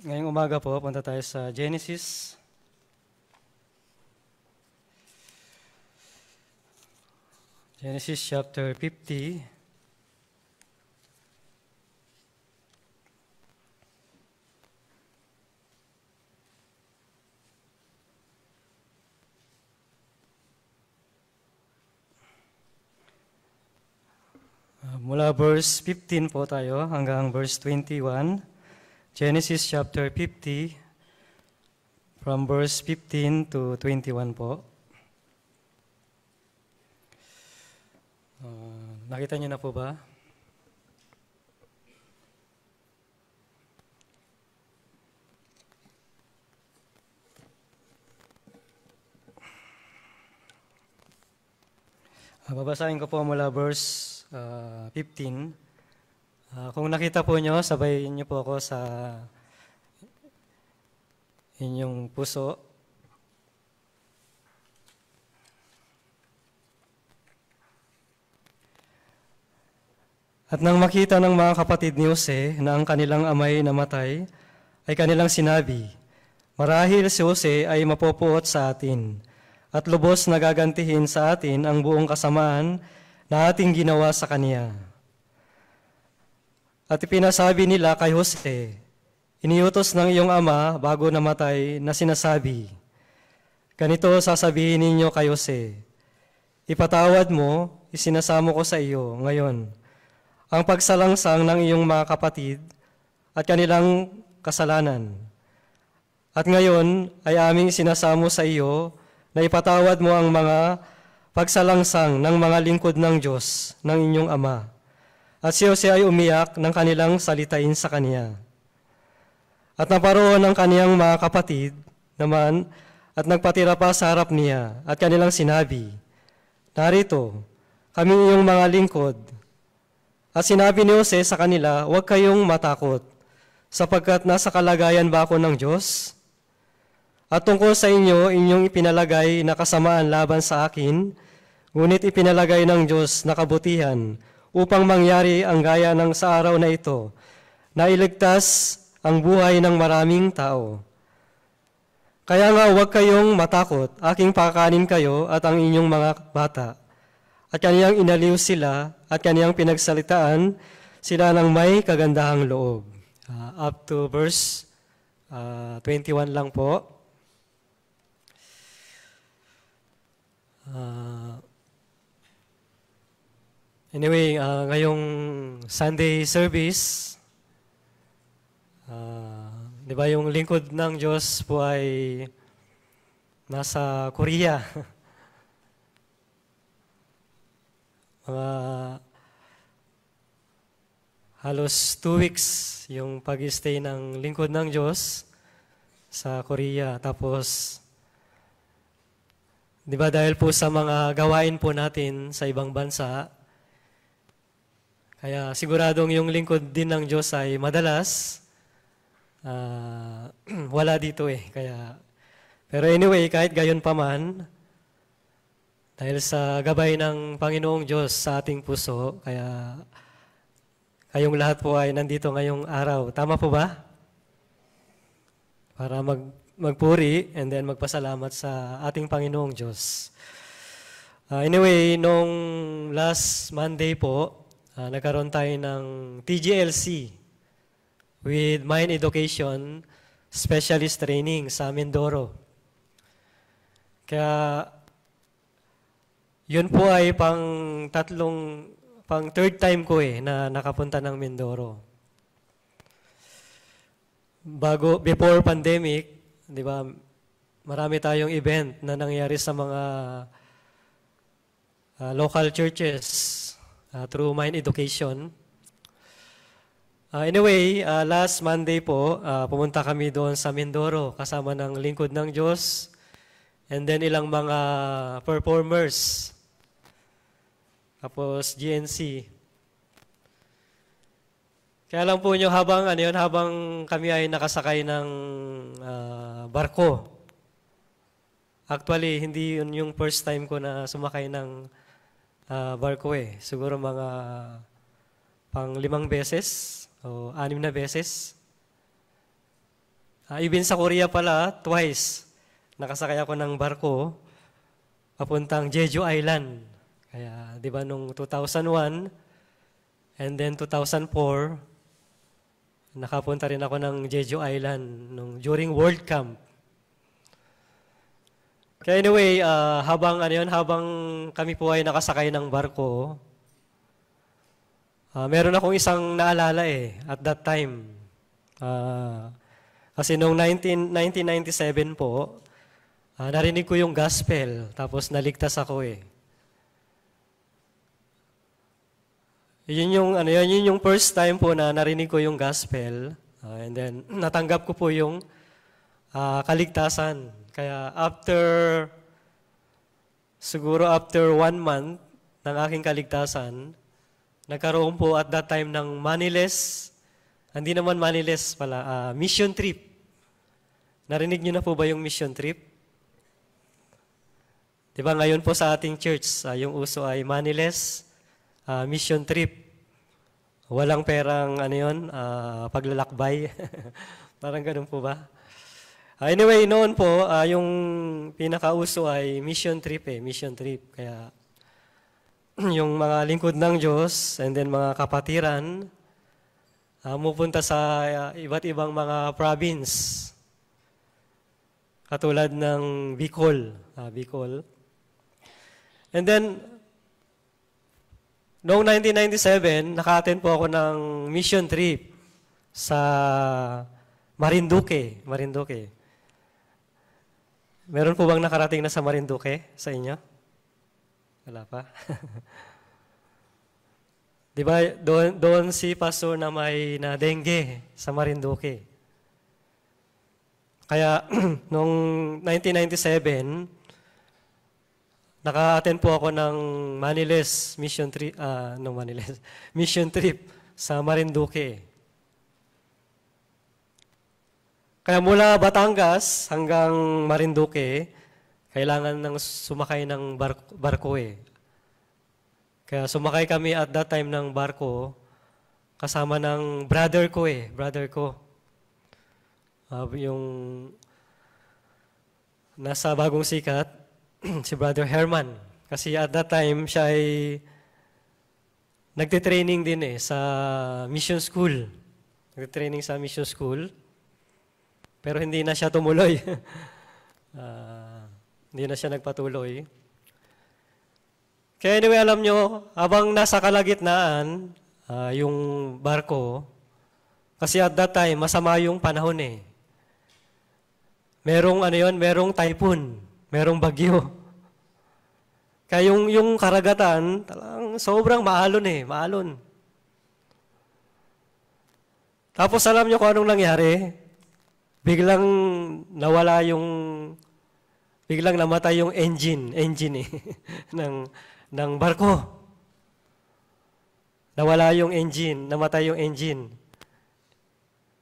Ngayong umaga po, punta tayo sa Genesis. Genesis chapter 50. Ah, mula verse 15 po tayo hanggang verse 21. Genesis chapter 50 from verse 15 to 21 po. Uh, nakita niyo na po ba? Uh, babasahin ko po mula verse uh, 15 Uh, kung nakita po nyo, sabayin niyo po ako sa inyong puso. At nang makita ng mga kapatid ni Jose na ang kanilang amay namatay, ay kanilang sinabi, Marahil si Jose ay mapupuot sa atin at lubos na gagantihin sa atin ang buong kasamaan na ating ginawa sa kaniya. At pinasabi nila kay Jose, Iniutos ng iyong ama bago namatay na sinasabi, Ganito sasabihin ninyo kay Jose, Ipatawad mo, isinasamo ko sa iyo ngayon ang pagsalangsang ng iyong mga kapatid at kanilang kasalanan. At ngayon ay aming sinasamo sa iyo na ipatawad mo ang mga pagsalangsang ng mga lingkod ng Diyos, ng inyong Ama at si Jose ay umiyak ng kanilang salitain sa kaniya. At naparoon ang kaniyang mga kapatid naman at nagpatira pa sa harap niya at kanilang sinabi, Narito, kami iyong mga lingkod. At sinabi ni Jose sa kanila, Huwag kayong matakot, sapagkat nasa kalagayan ba ako ng Diyos? At tungkol sa inyo, inyong ipinalagay na kasamaan laban sa akin, ngunit ipinalagay ng Diyos na kabutihan upang mangyari ang gaya ng sa araw na ito, na iligtas ang buhay ng maraming tao. Kaya nga huwag kayong matakot, aking pakanin kayo at ang inyong mga bata. At kaniyang inaliw sila at kaniyang pinagsalitaan sila ng may kagandahang loob. Uh, up to verse uh, ah, 21 lang po. Uh, Anyway, uh, ngayong Sunday service, uh, di ba yung lingkod ng Diyos po ay nasa Korea. Mga uh, halos two weeks yung pag-stay ng lingkod ng Diyos sa Korea. Tapos, di ba dahil po sa mga gawain po natin sa ibang bansa, kaya siguradong yung lingkod din ng Diyos ay madalas uh, wala dito eh. Kaya, pero anyway, kahit gayon pa man, dahil sa gabay ng Panginoong Diyos sa ating puso, kaya kayong lahat po ay nandito ngayong araw. Tama po ba? Para mag, magpuri and then magpasalamat sa ating Panginoong Diyos. Uh, anyway, nung last Monday po, uh, nagkaroon tayo ng TGLC with Mind Education Specialist Training sa Mindoro. Kaya yun po ay pang tatlong, pang third time ko eh na nakapunta ng Mindoro. Bago, before pandemic, di ba, marami tayong event na nangyari sa mga uh, local churches uh, through Mind Education. Uh, anyway, uh, last Monday po, uh, pumunta kami doon sa Mindoro kasama ng Lingkod ng Diyos and then ilang mga performers. Tapos GNC. Kaya lang po nyo habang ano yun, habang kami ay nakasakay ng uh, barko. Actually, hindi yun yung first time ko na sumakay ng Ah, barko eh. Siguro mga pang limang beses o anim na beses. Uh, even sa Korea pala, twice, nakasakay ako ng barko papuntang Jeju Island. Kaya, di ba, nung 2001 and then 2004, nakapunta rin ako ng Jeju Island nung, during World Camp. Kaya anyway, uh, habang ano yun, habang kami po ay nakasakay ng barko, uh, meron akong isang naalala eh at that time. Uh, kasi noong 19, 1997 po, uh, narinig ko yung gospel, tapos naligtas ako eh. Yun yung, ano yun, yun yung first time po na narinig ko yung gospel, uh, and then natanggap ko po yung uh, kaligtasan. Kaya after, siguro after one month ng aking kaligtasan, nagkaroon po at that time ng moneyless, hindi naman moneyless pala, uh, mission trip. Narinig nyo na po ba yung mission trip? Diba ngayon po sa ating church, uh, yung uso ay moneyless, uh, ah, mission trip. Walang perang ano yun, uh, paglalakbay. Parang ganun po ba? Ah, anyway, noon po, uh, yung pinakauso ay mission trip eh, mission trip. Kaya yung mga lingkod ng Diyos and then mga kapatiran, uh, mupunta sa uh, iba't ibang mga province. Katulad ng Bicol. Uh, Bicol. And then, noong 1997, naka po ako ng mission trip sa Marinduque. Marinduque. Meron po bang nakarating na sa Marinduque sa inyo? Wala pa? Di ba, doon, doon si pastor na may na dengue sa Marinduque. Kaya noong 1997, naka-attend po ako ng Maniles mission trip, uh, ah, no Maniles, mission trip sa Marinduque. Kaya mula Batangas hanggang Marinduque, kailangan ng sumakay ng bar- barko eh. Kaya sumakay kami at that time ng barko kasama ng brother ko eh, brother ko. Uh, yung nasa bagong sikat, si brother Herman. Kasi at that time siya ay nagte-training din eh sa mission school. Nagte-training sa mission school. Pero hindi na siya tumuloy. uh, hindi na siya nagpatuloy. Kaya anyway, alam nyo, habang nasa kalagitnaan, uh, yung barko, kasi at that time, masama yung panahon eh. Merong ano yon, merong typhoon, merong bagyo. Kaya yung, yung karagatan, talang sobrang maalon eh, maalon. Tapos alam nyo kung anong nangyari? biglang nawala yung biglang namatay yung engine, engine eh, ng ng barko. Nawala yung engine, namatay yung engine.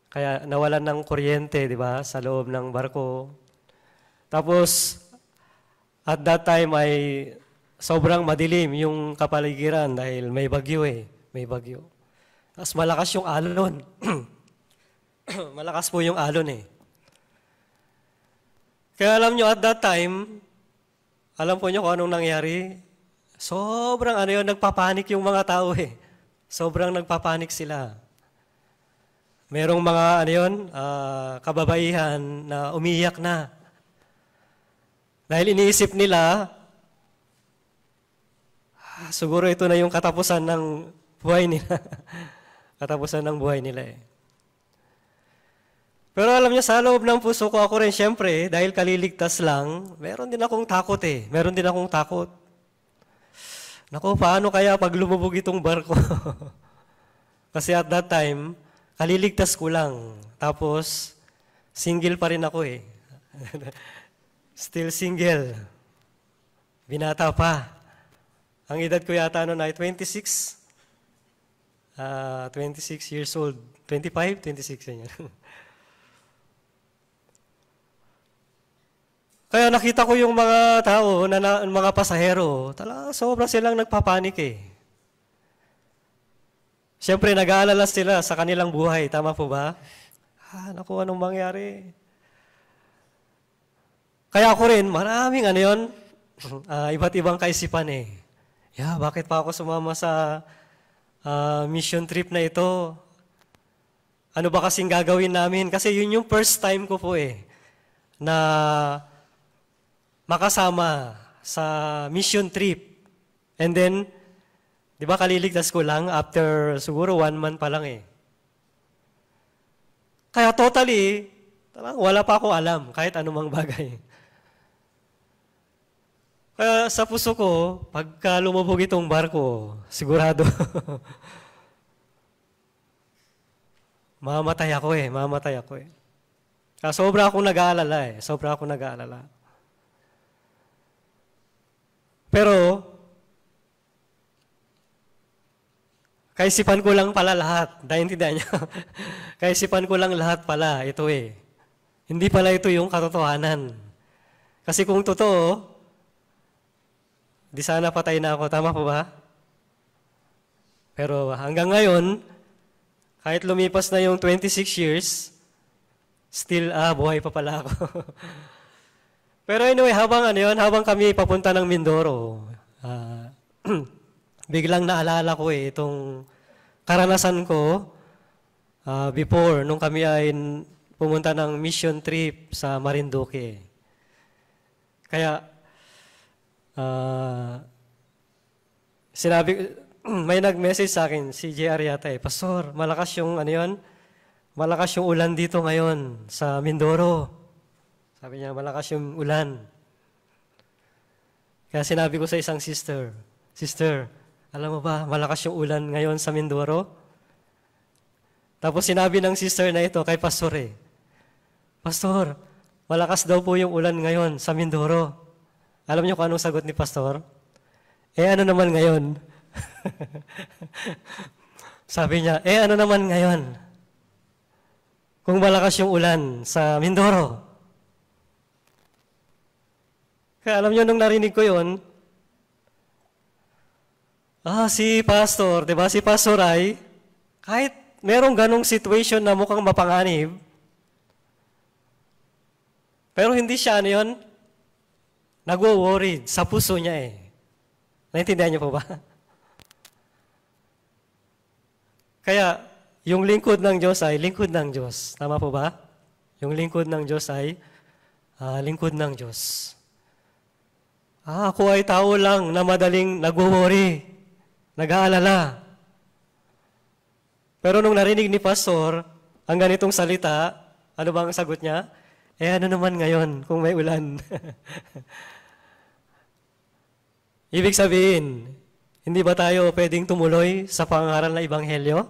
Kaya nawalan ng kuryente, di ba, sa loob ng barko. Tapos at that time ay sobrang madilim yung kapaligiran dahil may bagyo eh, may bagyo. Tapos malakas yung alon. malakas po yung alon eh. Kaya alam nyo, at that time, alam po nyo kung anong nangyari. Sobrang ano yun, nagpapanik yung mga tao eh. Sobrang nagpapanik sila. Merong mga ano yun, uh, kababaihan na umiyak na. Dahil iniisip nila, ah, siguro ito na yung katapusan ng buhay nila. katapusan ng buhay nila eh. Pero alam niya, sa loob ng puso ko, ako rin syempre, eh, dahil kaliligtas lang, meron din akong takot eh. Meron din akong takot. Naku, paano kaya pag lumubog itong barko? Kasi at that time, kaliligtas ko lang. Tapos, single pa rin ako eh. Still single. Binata pa. Ang edad ko yata noon ay 26. Uh, 26 years old. 25, 26 yan. Kaya nakita ko yung mga tao, na, na, mga pasahero, talaga sobra silang nagpapanik eh. Siyempre, nag-aalala sila sa kanilang buhay. Tama po ba? Ah, naku, anong mangyari? Kaya ako rin, maraming ano yun, uh, iba't ibang kaisipan eh. Yeah, bakit pa ako sumama sa uh, mission trip na ito? Ano ba kasing gagawin namin? Kasi yun yung first time ko po eh, na makasama sa mission trip. And then, di ba kaliligtas ko lang after siguro one month pa lang eh. Kaya totally, talagang wala pa ako alam kahit anumang bagay. Kaya sa puso ko, pagka lumubog itong barko, sigurado, mamatay ako eh, mamatay ako eh. Kaya sobra akong nag-aalala eh, sobra akong nag-aalala. Pero, kaisipan ko lang pala lahat. Naintindihan niyo? kaisipan ko lang lahat pala ito eh. Hindi pala ito yung katotohanan. Kasi kung totoo, di sana patay na ako. Tama po ba? Pero hanggang ngayon, kahit lumipas na yung 26 years, still, ah, buhay pa pala ako. Pero anyway, habang ano yun, habang kami papunta ng Mindoro, uh, biglang naalala ko eh, itong karanasan ko uh, before, nung kami ay pumunta ng mission trip sa Marinduque. Kaya, uh, sinabi, may nag-message sa akin, si JR yata eh, Pastor, malakas yung ano yun, malakas yung ulan dito ngayon sa Mindoro. Sabi niya, malakas yung ulan. Kaya sinabi ko sa isang sister, Sister, alam mo ba, malakas yung ulan ngayon sa Mindoro? Tapos sinabi ng sister na ito kay Pastor eh, Pastor, malakas daw po yung ulan ngayon sa Mindoro. Alam niyo kung anong sagot ni Pastor? Eh ano naman ngayon? Sabi niya, eh ano naman ngayon? Kung malakas yung ulan sa Mindoro, kaya alam nyo, nung narinig ko yon ah, si pastor, di ba? Si pastor ay, kahit merong ganong situation na mukhang mapanganib, pero hindi siya ano yun, nagwo-worried sa puso niya eh. Naintindihan niyo po ba? Kaya, yung lingkod ng Diyos ay lingkod ng Diyos. Tama po ba? Yung lingkod ng Diyos ay uh, lingkod ng Diyos. Ah, ako ay tao lang na madaling nag-worry, nag-aalala. Pero nung narinig ni Pastor ang ganitong salita, ano ba ang sagot niya? Eh ano naman ngayon kung may ulan? Ibig sabihin, hindi ba tayo pwedeng tumuloy sa pangaral na Ibanghelyo?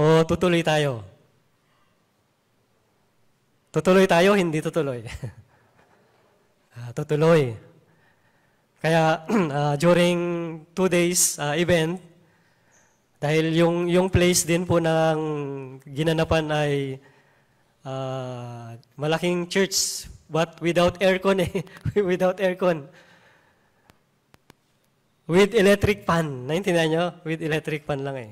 O tutuloy tayo? Tutuloy tayo, hindi tutuloy. uh, tutuloy. Kaya uh, during two days uh, event, dahil yung, yung place din po ng ginanapan ay uh, malaking church but without aircon eh. without aircon. With electric pan. Naintindihan nyo? With electric pan lang eh.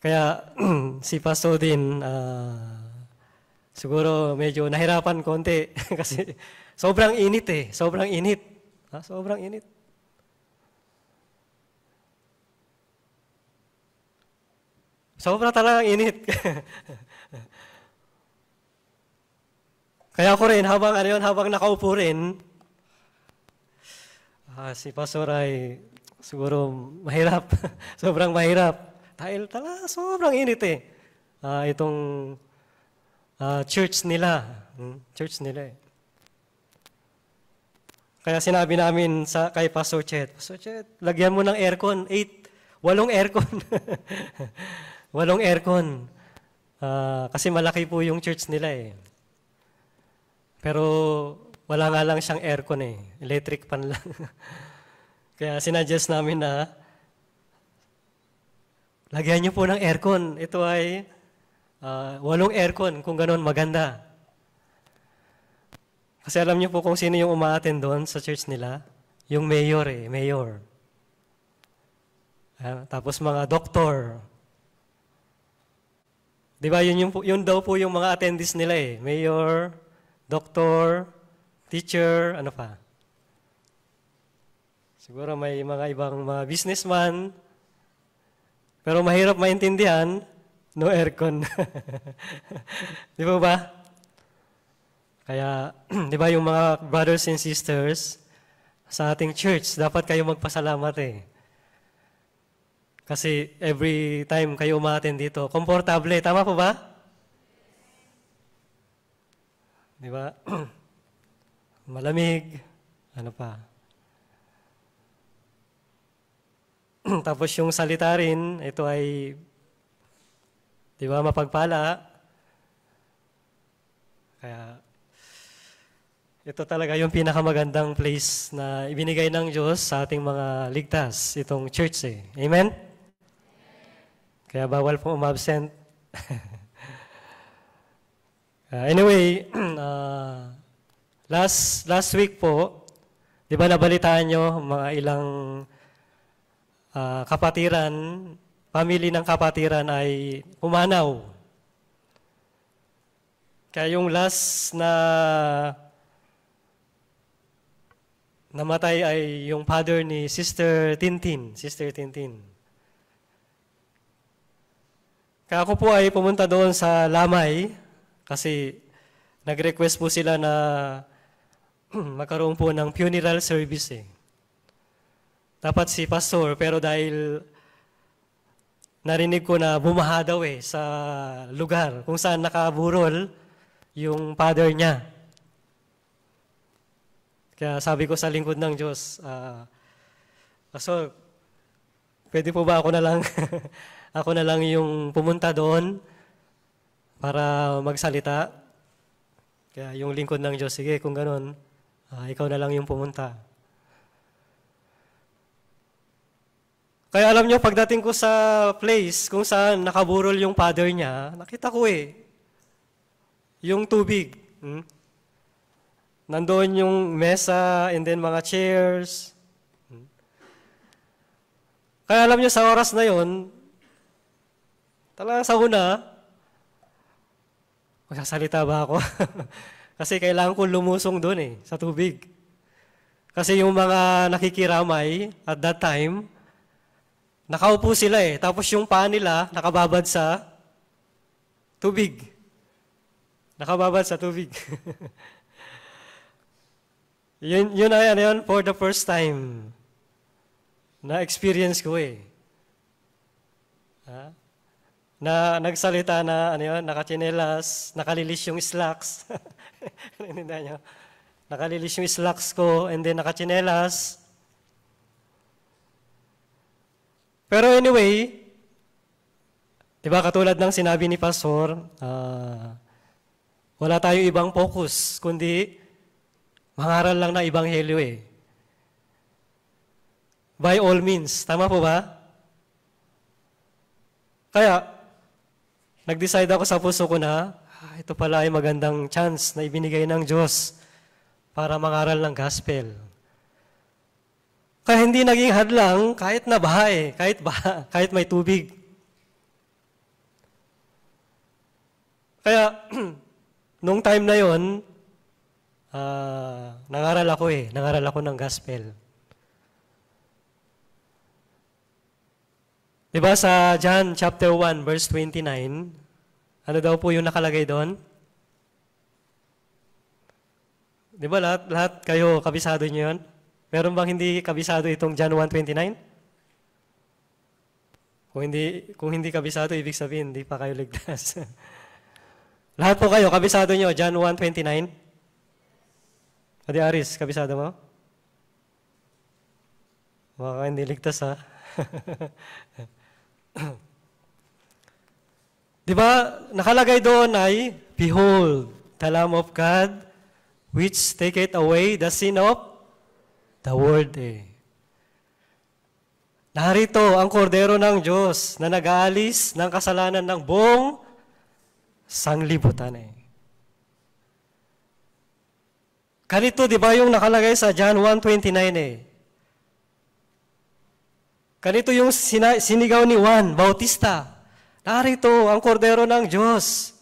Kaya si Pastor din uh, siguro medyo nahirapan konti kasi Sobrang init eh. Sobrang init. Ha? Sobrang init. Sobrang talagang init. Kaya ako rin, habang, ano yun, habang nakaupo rin, ah, si Pastor ay siguro mahirap. sobrang mahirap. Dahil talaga sobrang init eh. Ah, itong uh, church nila. Hmm? Church nila eh. Kaya sinabi namin sa, kay Pastor Chet, Pastor Chet, lagyan mo ng aircon, eight, walong aircon. walong aircon. Uh, kasi malaki po yung church nila eh. Pero wala nga lang siyang aircon eh. Electric pan lang. Kaya sinuggest namin na lagyan niyo po ng aircon. Ito ay uh, walong aircon kung ganoon maganda. Kasi alam niyo po kung sino yung umaaten doon sa church nila? Yung mayor eh, mayor. Ah, tapos mga doktor. Di ba, yun, yung, yun daw po yung mga attendees nila eh. Mayor, doktor, teacher, ano pa. Siguro may mga ibang mga businessman. Pero mahirap maintindihan, no aircon. Di ba ba? Kaya, di ba yung mga brothers and sisters sa ating church, dapat kayo magpasalamat eh. Kasi every time kayo umaaten dito, komportable. Tama po ba? Di ba? Malamig. Ano pa? Tapos yung salita rin, ito ay, di ba, mapagpala. Kaya, ito talaga yung pinakamagandang place na ibinigay ng Diyos sa ating mga ligtas, itong church eh. Amen? Kaya bawal pong umabsent. uh, anyway, uh, last last week po, di ba nabalitaan nyo mga ilang uh, kapatiran, family ng kapatiran ay pumanaw. Kaya yung last na namatay ay yung father ni Sister Tintin, Sister Tintin. Kaya ako po ay pumunta doon sa Lamay kasi nag-request po sila na magkaroon po ng funeral service eh. Dapat si pastor, pero dahil narinig ko na bumaha daw eh sa lugar kung saan nakaburol yung father niya. Kaya sabi ko sa lingkod ng Diyos, uh, ah, so, pwede po ba ako na lang, ako na lang yung pumunta doon para magsalita? Kaya yung lingkod ng Diyos, sige, kung ganun, uh, ikaw na lang yung pumunta. Kaya alam nyo, pagdating ko sa place kung saan nakaburol yung father niya, nakita ko eh, yung tubig. Hmm? Nandoon yung mesa and then mga chairs. Kaya alam niyo sa oras na yon, talaga sa una, magsasalita ba ako? Kasi kailangan ko lumusong doon eh, sa tubig. Kasi yung mga nakikiramay at that time, nakaupo sila eh. Tapos yung paa nila nakababad sa tubig. Nakababad sa tubig. Yun, yun ay ano yun, for the first time na experience ko eh. Ha? Na nagsalita na ano yun, nakachinelas, nakalilis yung slacks. Ninda nyo. Nakalilis yung slacks ko and then nakachinelas. Pero anyway, 'di ba katulad ng sinabi ni pastor, uh, wala tayong ibang focus kundi Mangaral lang na ibanghelyo eh. By all means. Tama po ba? Kaya, nag-decide ako sa puso ko na, ah, ito pala ay magandang chance na ibinigay ng Diyos para mangaral ng gospel. Kaya hindi naging hadlang kahit na baha eh, kahit, baha, kahit may tubig. Kaya, nung time na yon, uh, nangaral ako eh. Nangaral ako ng gospel. Diba sa John chapter 1 verse 29, ano daw po yung nakalagay doon? Di diba lahat, lahat kayo kabisado niyo yun? Meron bang hindi kabisado itong John 1.29? Kung hindi, kung hindi kabisado, ibig sabihin hindi pa kayo ligtas. lahat po kayo, kabisado niyo, John 1.29? Ate Aris, kabisado mo? Baka hindi ligtas ha. Di ba, nakalagay doon ay, Behold, the Lamb of God, which taketh away the sin of the world. Eh. Narito ang kordero ng Diyos na nag-aalis ng kasalanan ng buong sanglibutan. Eh. Ganito, di ba yung nakalagay sa John 1.29 eh. Ganito yung sinigaw ni Juan Bautista. Narito ang kordero ng Diyos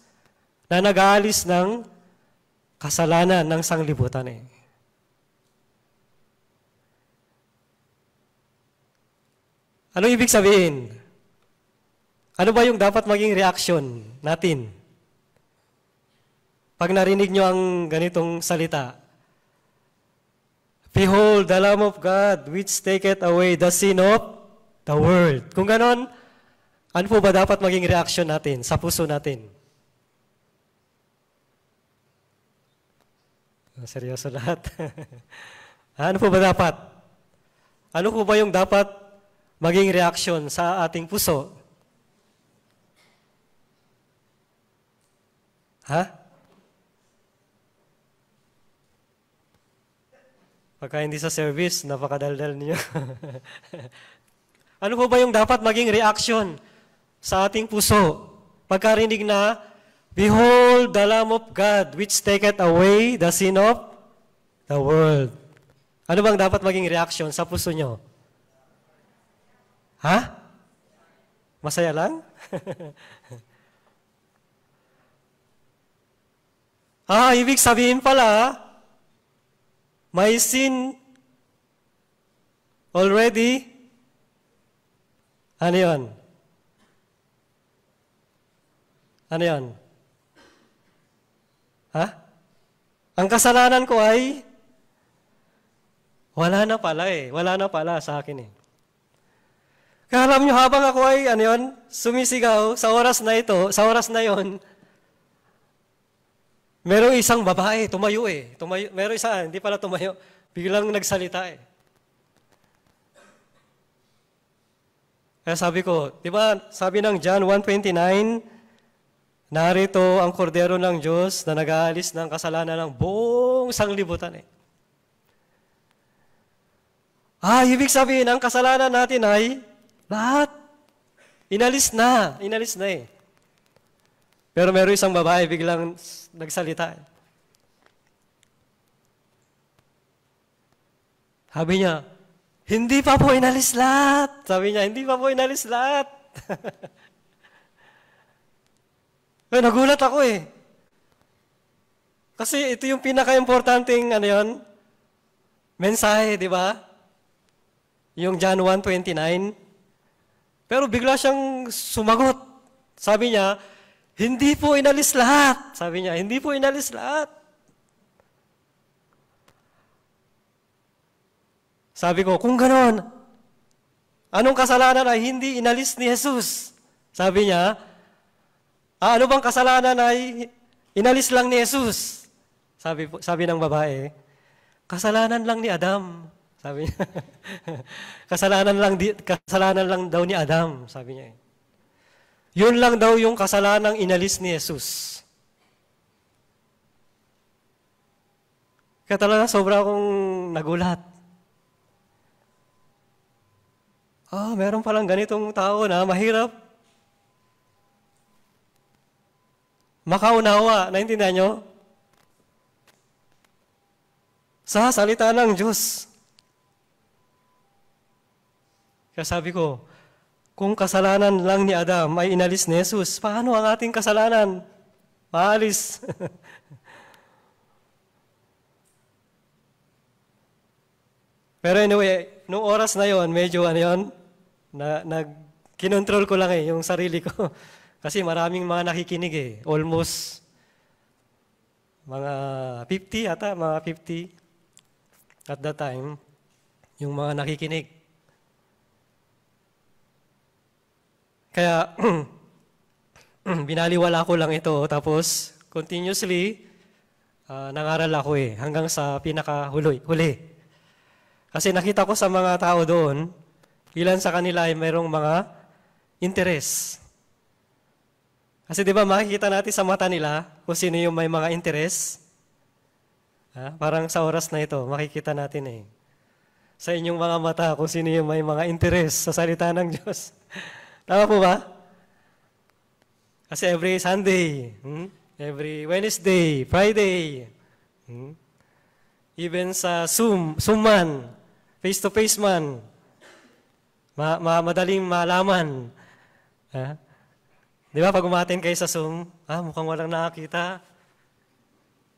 na nag-aalis ng kasalanan ng sanglibutan eh. Ano ibig sabihin? Ano ba yung dapat maging reaction natin? Pag narinig nyo ang ganitong salita, Behold, the Lamb of God, which taketh away the sin of the world. Kung ganon, ano po ba dapat maging reaction natin sa puso natin? Ah, seryoso lahat. ano po ba dapat? Ano po ba yung dapat maging reaction sa ating puso? Ha? Pagka hindi sa service, napakadaldal niyo. ano po ba yung dapat maging reaction sa ating puso? Pagkarinig na, Behold the Lamb of God which taketh away the sin of the world. Ano bang dapat maging reaction sa puso nyo? Ha? Masaya lang? ah, ibig sabihin pala, My sin already, ano yun? Ano yun? Ha? Ang kasalanan ko ay wala na pala eh. Wala na pala sa akin eh. Kaya alam nyo, habang ako ay, ano yun, sumisigaw sa oras na ito, sa oras na yon Merong isang babae, tumayo eh. Tumayo, merong isa, hindi pala tumayo. Biglang nagsalita eh. Kaya sabi ko, di ba sabi ng John 1.29, narito ang kordero ng Diyos na nag-aalis ng kasalanan ng buong sanglibutan eh. Ah, ibig sabihin, ang kasalanan natin ay lahat. Inalis na. Inalis na eh. Pero meron isang babae, biglang nagsalita. Sabi niya, hindi pa po inalis lahat. Sabi niya, hindi pa po inalis lahat. eh, nagulat ako eh. Kasi ito yung pinaka-importanting, ano yun, mensahe, di ba? Yung John 1.29. Pero bigla siyang sumagot. Sabi niya, hindi po inalis lahat. Sabi niya, hindi po inalis lahat. Sabi ko, kung ganon, anong kasalanan ay hindi inalis ni Jesus? Sabi niya, ah, ano bang kasalanan ay inalis lang ni Jesus? Sabi, sabi ng babae, kasalanan lang ni Adam. Sabi niya, kasalanan lang, di, kasalanan lang daw ni Adam, sabi niya. Eh. Yun lang daw yung kasalanang inalis ni Jesus. Kaya talaga sobra akong nagulat. Ah, meron palang ganitong tao na mahirap. Makaunawa, naintindihan nyo? Sa salita ng Diyos. Kaya sabi ko, kung kasalanan lang ni Adam ay inalis ni Jesus, paano ang ating kasalanan? Maalis. Pero anyway, noong oras na yon, medyo ano yon, na, nag, kinontrol ko lang eh, yung sarili ko. Kasi maraming mga nakikinig eh. Almost mga 50 ata, mga 50 at that time, yung mga nakikinig. Kaya binaliwala ko lang ito tapos continuously uh, nangaral ako eh hanggang sa pinakahuloy. Huli. Kasi nakita ko sa mga tao doon, ilan sa kanila ay mayroong mga interes. Kasi 'di ba makikita natin sa mata nila kung sino yung may mga interes? Ha? Parang sa oras na ito, makikita natin eh. Sa inyong mga mata kung sino yung may mga interes sa salita ng Diyos. Tama po ba? Kasi every Sunday, hmm? every Wednesday, Friday, hmm? even sa Zoom, Zoom man, face-to-face man, ma ma madaling malaman. Eh? Di ba, pag umatin kayo sa Zoom, ah, mukhang walang nakakita.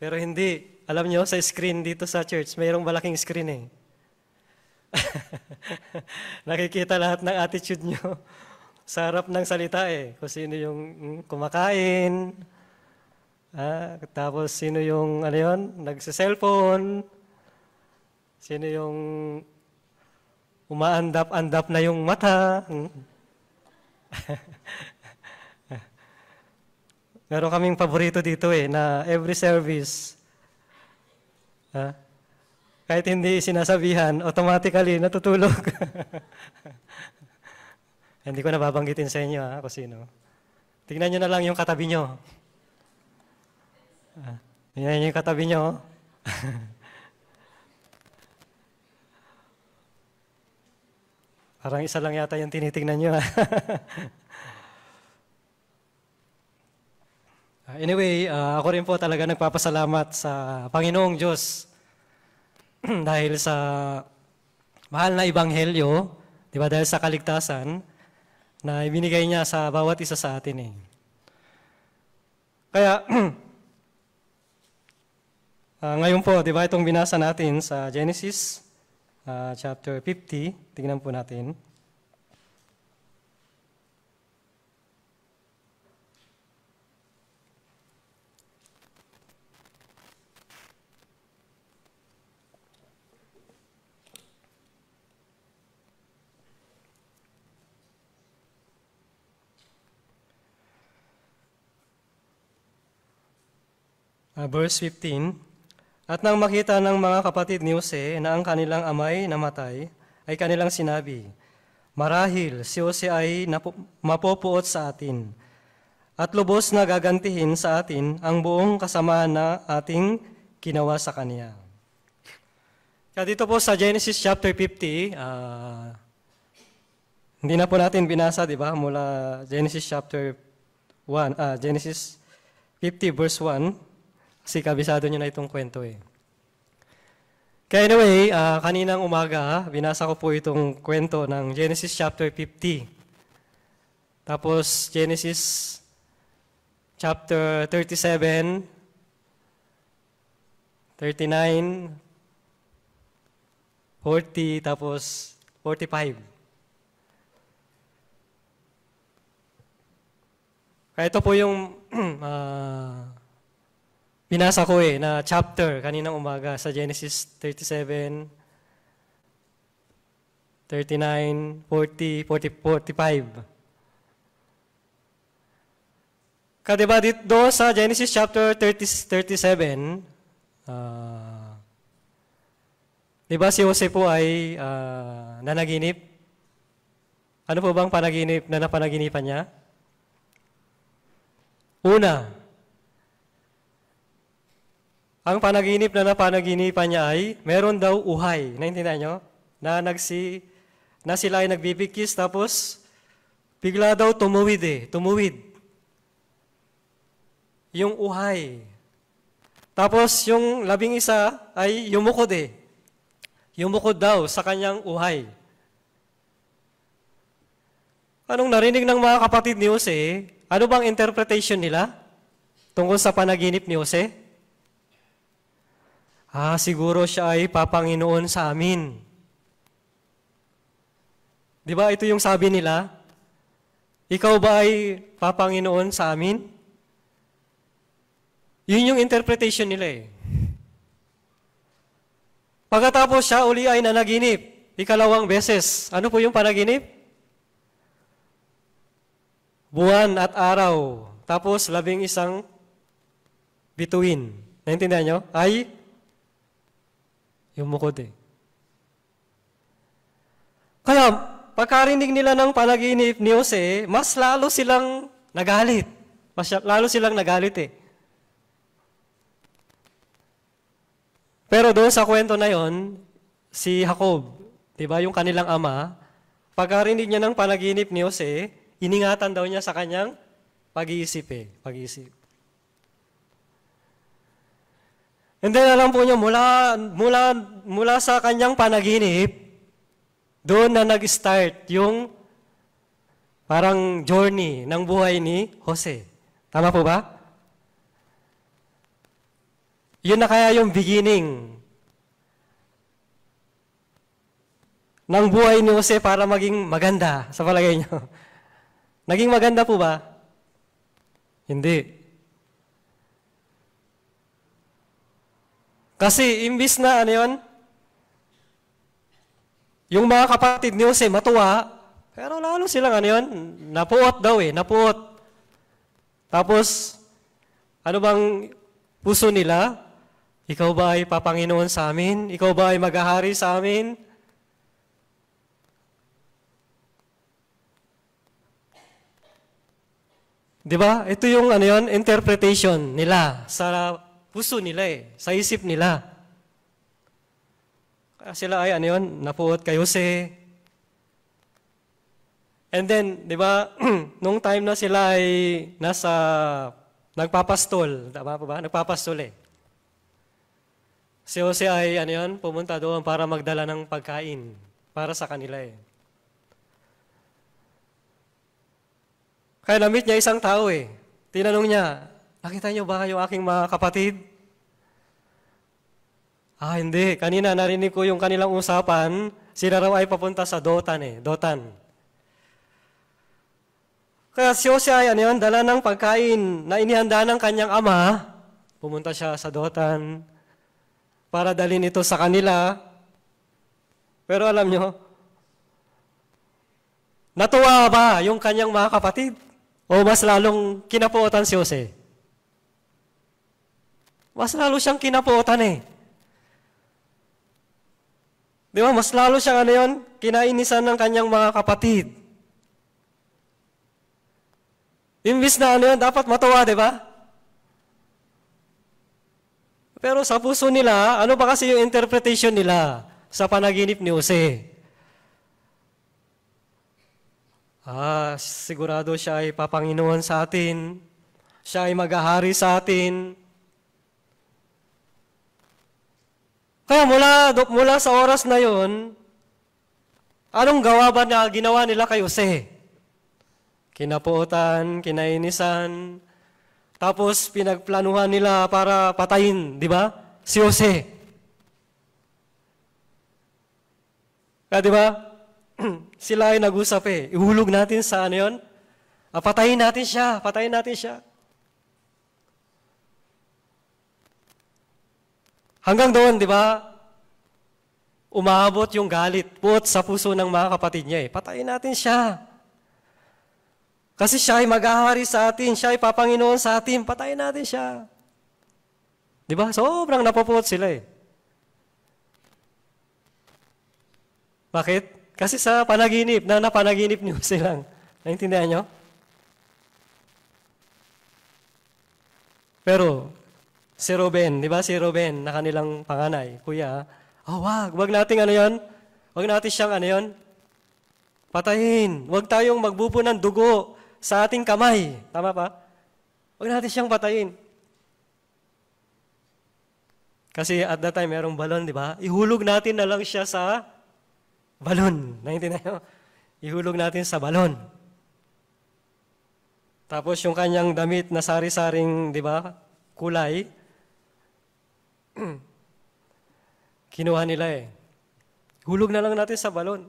Pero hindi. Alam nyo, sa screen dito sa church, mayroong malaking screen eh. Nakikita lahat ng attitude nyo sarap ng salita eh. Kung sino yung mm, kumakain, ah, tapos sino yung ano yun, nagsiselfon, sino yung umaandap-andap na yung mata. Mm. Meron kaming paborito dito eh, na every service, ah, kahit hindi sinasabihan, automatically natutulog. Hindi ko nababanggitin sa inyo ha, kung sino. Tingnan nyo na lang yung katabi nyo. Ah, tingnan nyo yung katabi nyo. Parang isa lang yata yung tinitingnan nyo. Ah, anyway, uh, ako rin po talaga nagpapasalamat sa Panginoong Diyos dahil sa mahal na ibanghelyo, di ba, dahil sa kaligtasan, na ibinigay niya sa bawat isa sa atin eh. Kaya, uh, ngayon po, di ba itong binasa natin sa Genesis uh, chapter 50, tingnan po natin. Ah, verse 15, At nang makita ng mga kapatid ni Jose na ang kanilang amay namatay, ay kanilang sinabi, Marahil si Jose ay mapopuot sa atin, at lubos na gagantihin sa atin ang buong kasamaan na ating kinawa sa kanya. Kaya dito po sa Genesis chapter 50, uh, ah, hindi na po natin binasa, di ba, mula Genesis chapter 1, uh, ah, Genesis 50 verse 1, kasi kabisado nyo na itong kwento eh. Kaya anyway, uh, kaninang umaga, binasa ko po itong kwento ng Genesis chapter 50. Tapos Genesis chapter 37, 39, 40, tapos 45. Kaya ito po yung uh, binasa ko eh na chapter kaninang umaga sa Genesis 37, 39, 40, 40, 45. Kadiba dito sa Genesis chapter 30, 37, uh, di si Jose po ay uh, nanaginip? Ano po bang panaginip na napanaginipan niya? Una, ang panaginip na napanaginipan niya ay, meron daw uhay. Naintindihan nyo? Na, nagsi, na sila ay nagbibigkis, tapos bigla daw tumuwid eh, tumuwid. Yung uhay. Tapos yung labing isa ay yumukod eh. Yumukod daw sa kanyang uhay. Anong narinig ng mga kapatid ni Jose? Ano bang interpretation nila tungkol sa panaginip ni Jose? Ah, siguro siya ay papanginoon sa amin. Di ba ito yung sabi nila? Ikaw ba ay papanginoon sa amin? Yun yung interpretation nila eh. Pagkatapos siya uli ay nanaginip. Ikalawang beses. Ano po yung panaginip? Buwan at araw. Tapos labing isang bituin. Naintindihan nyo? Ay yung mukod eh. Kaya pagkarinig nila ng panaginip ni Jose, eh, mas lalo silang nagalit. Mas lalo silang nagalit eh. Pero doon sa kwento na yon, si Jacob, di ba yung kanilang ama, pagkarinig niya ng panaginip ni Jose, eh, iningatan daw niya sa kanyang pag-iisip eh. Pag-iisip. And then alam po niya, mula, mula, mula sa kanyang panaginip, doon na nag-start yung parang journey ng buhay ni Jose. Tama po ba? Yun na kaya yung beginning ng buhay ni Jose para maging maganda sa palagay niyo. Naging maganda po ba? Hindi. Kasi imbis na ano yun, yung mga kapatid ni Jose matuwa, pero lalo silang ano yun, napuot daw eh, napuot. Tapos, ano bang puso nila? Ikaw ba ay papanginoon sa amin? Ikaw ba ay maghahari sa amin? Di ba? Ito yung ano yun, interpretation nila sa puso nila eh, sa isip nila. Kaya sila ay ano yun, napuot kay Jose. And then, di ba, nung time na sila ay nasa, nagpapastol, tama po ba? Nagpapastol eh. Si Jose ay ano yun, pumunta doon para magdala ng pagkain para sa kanila eh. Kaya namit niya isang tao eh. Tinanong niya, Nakita niyo ba yung aking mga kapatid? Ah, hindi. Kanina narinig ko yung kanilang usapan. Sila raw ay papunta sa Dotan eh. Dotan. Kaya si Jose ay ano yun, dala ng pagkain na inihanda ng kanyang ama. Pumunta siya sa Dotan para dalhin ito sa kanila. Pero alam nyo, natuwa ba yung kanyang mga kapatid? O mas lalong kinapuotan si Jose? Mas lalo siyang kinapuotan eh. Di ba? Mas lalo siyang ano yun, kinainisan ng kanyang mga kapatid. Imbis na ano yun, dapat matuwa, di ba? Pero sa puso nila, ano ba kasi yung interpretation nila sa panaginip ni Jose? Ah, sigurado siya ay papanginoon sa atin. Siya ay maghahari sa atin. Kaya mula, mula sa oras na yon, anong gawa ba na ginawa nila kay Jose? Kinapuotan, kinainisan, tapos pinagplanuhan nila para patayin, di ba? Si Jose. Kaya di ba? Sila ay nag-usap eh. Ihulog natin sa ano yun? Ah, patayin natin siya, patayin natin siya. Hanggang doon, di ba? umabot yung galit, puot sa puso ng mga kapatid niya eh. Patayin natin siya. Kasi siya ay maghahari sa atin, siya ay papanginoon sa atin, patayin natin siya. Di ba? Sobrang napapuot sila eh. Bakit? Kasi sa panaginip, na napanaginip niyo silang. Naintindihan nyo? Pero, si Ruben, di ba si Ruben na kanilang panganay, kuya, oh wag, wag nating ano yon, wag natin siyang ano yon, patayin, wag tayong magbupo ng dugo sa ating kamay, tama pa? Wag natin siyang patayin. Kasi at that time, merong balon, di ba? Ihulog natin na lang siya sa balon. Naintindihan Ihulog natin sa balon. Tapos yung kanyang damit na sari-saring, di ba, kulay, Kinuha nila eh. Hulog na lang natin sa balon.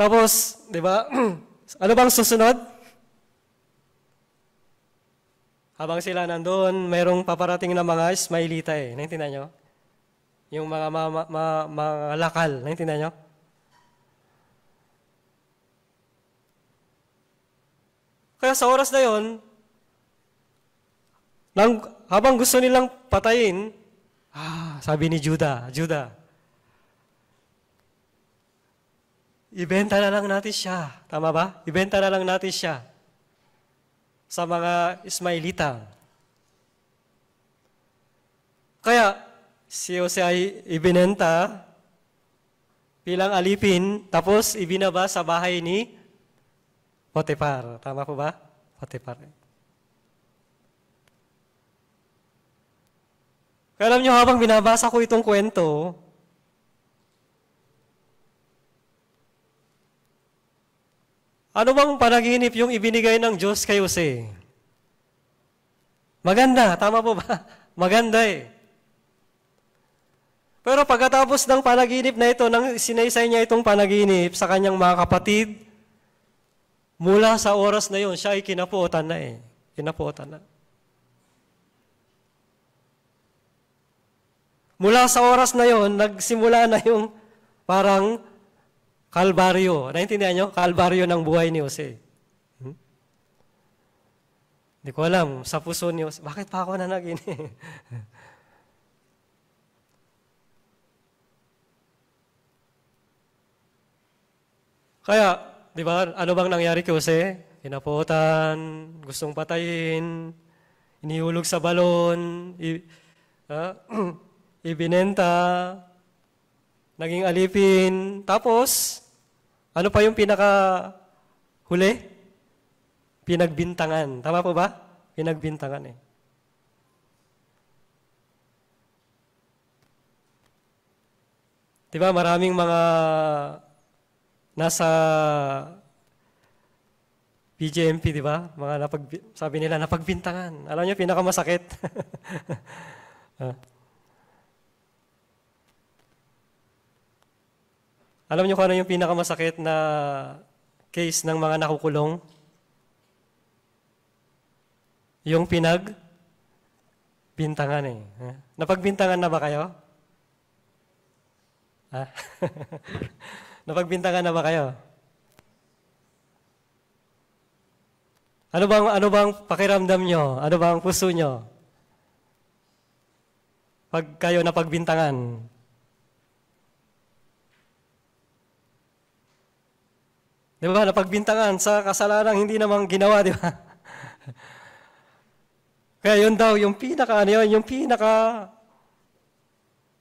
Tapos, di ba, ano bang susunod? Habang sila nandoon, mayroong paparating na mga Ismailita eh. Naintindihan nyo? Yung mga, mga, mga, mga lakal. Naintindihan nyo? Kaya sa oras na yon, lang, habang gusto nilang patayin, ah, sabi ni Judah, Judah, ibenta na lang natin siya. Tama ba? Ibenta na lang natin siya sa mga Ismailita. Kaya, si Jose ay ibinenta bilang alipin, tapos ibinaba sa bahay ni Potipar. Tama po ba? Potipar. Kaya alam nyo, habang binabasa ko itong kwento, ano bang panaginip yung ibinigay ng Diyos kay Jose? Maganda, tama po ba? Maganda eh. Pero pagkatapos ng panaginip na ito, nang sinaysay niya itong panaginip sa kanyang mga kapatid, mula sa oras na yon, siya ay kinapuotan na eh. Kinapuotan na. Mula sa oras na yon, nagsimula na yung parang kalbaryo. Naintindihan nyo? Kalbaryo ng buhay ni Jose. Hmm? ko alam, sa puso ni Jose, bakit pa ako nanagin? Kaya, di ba, ano bang nangyari kay Jose? Pinaputan, gustong patayin, inihulog sa balon, i- uh, ibinenta, naging alipin. Tapos, ano pa yung pinaka huli? Pinagbintangan. Tama po ba? Pinagbintangan eh. Diba maraming mga nasa BJMP, di ba? Mga napag, sabi nila, napagbintangan. Alam niyo, pinakamasakit. ah. Alam niyo kung ano yung pinakamasakit na case ng mga nakukulong? Yung pinag bintangan eh. Napagbintangan na ba kayo? Ha? Napagbintangan na ba kayo? Ano bang ano bang pakiramdam nyo? Ano bang puso nyo? Pag kayo napagbintangan, Di ba? Napagbintangan sa kasalanan hindi namang ginawa, di ba? Kaya yun daw, yung pinaka, ano yun, yung pinaka,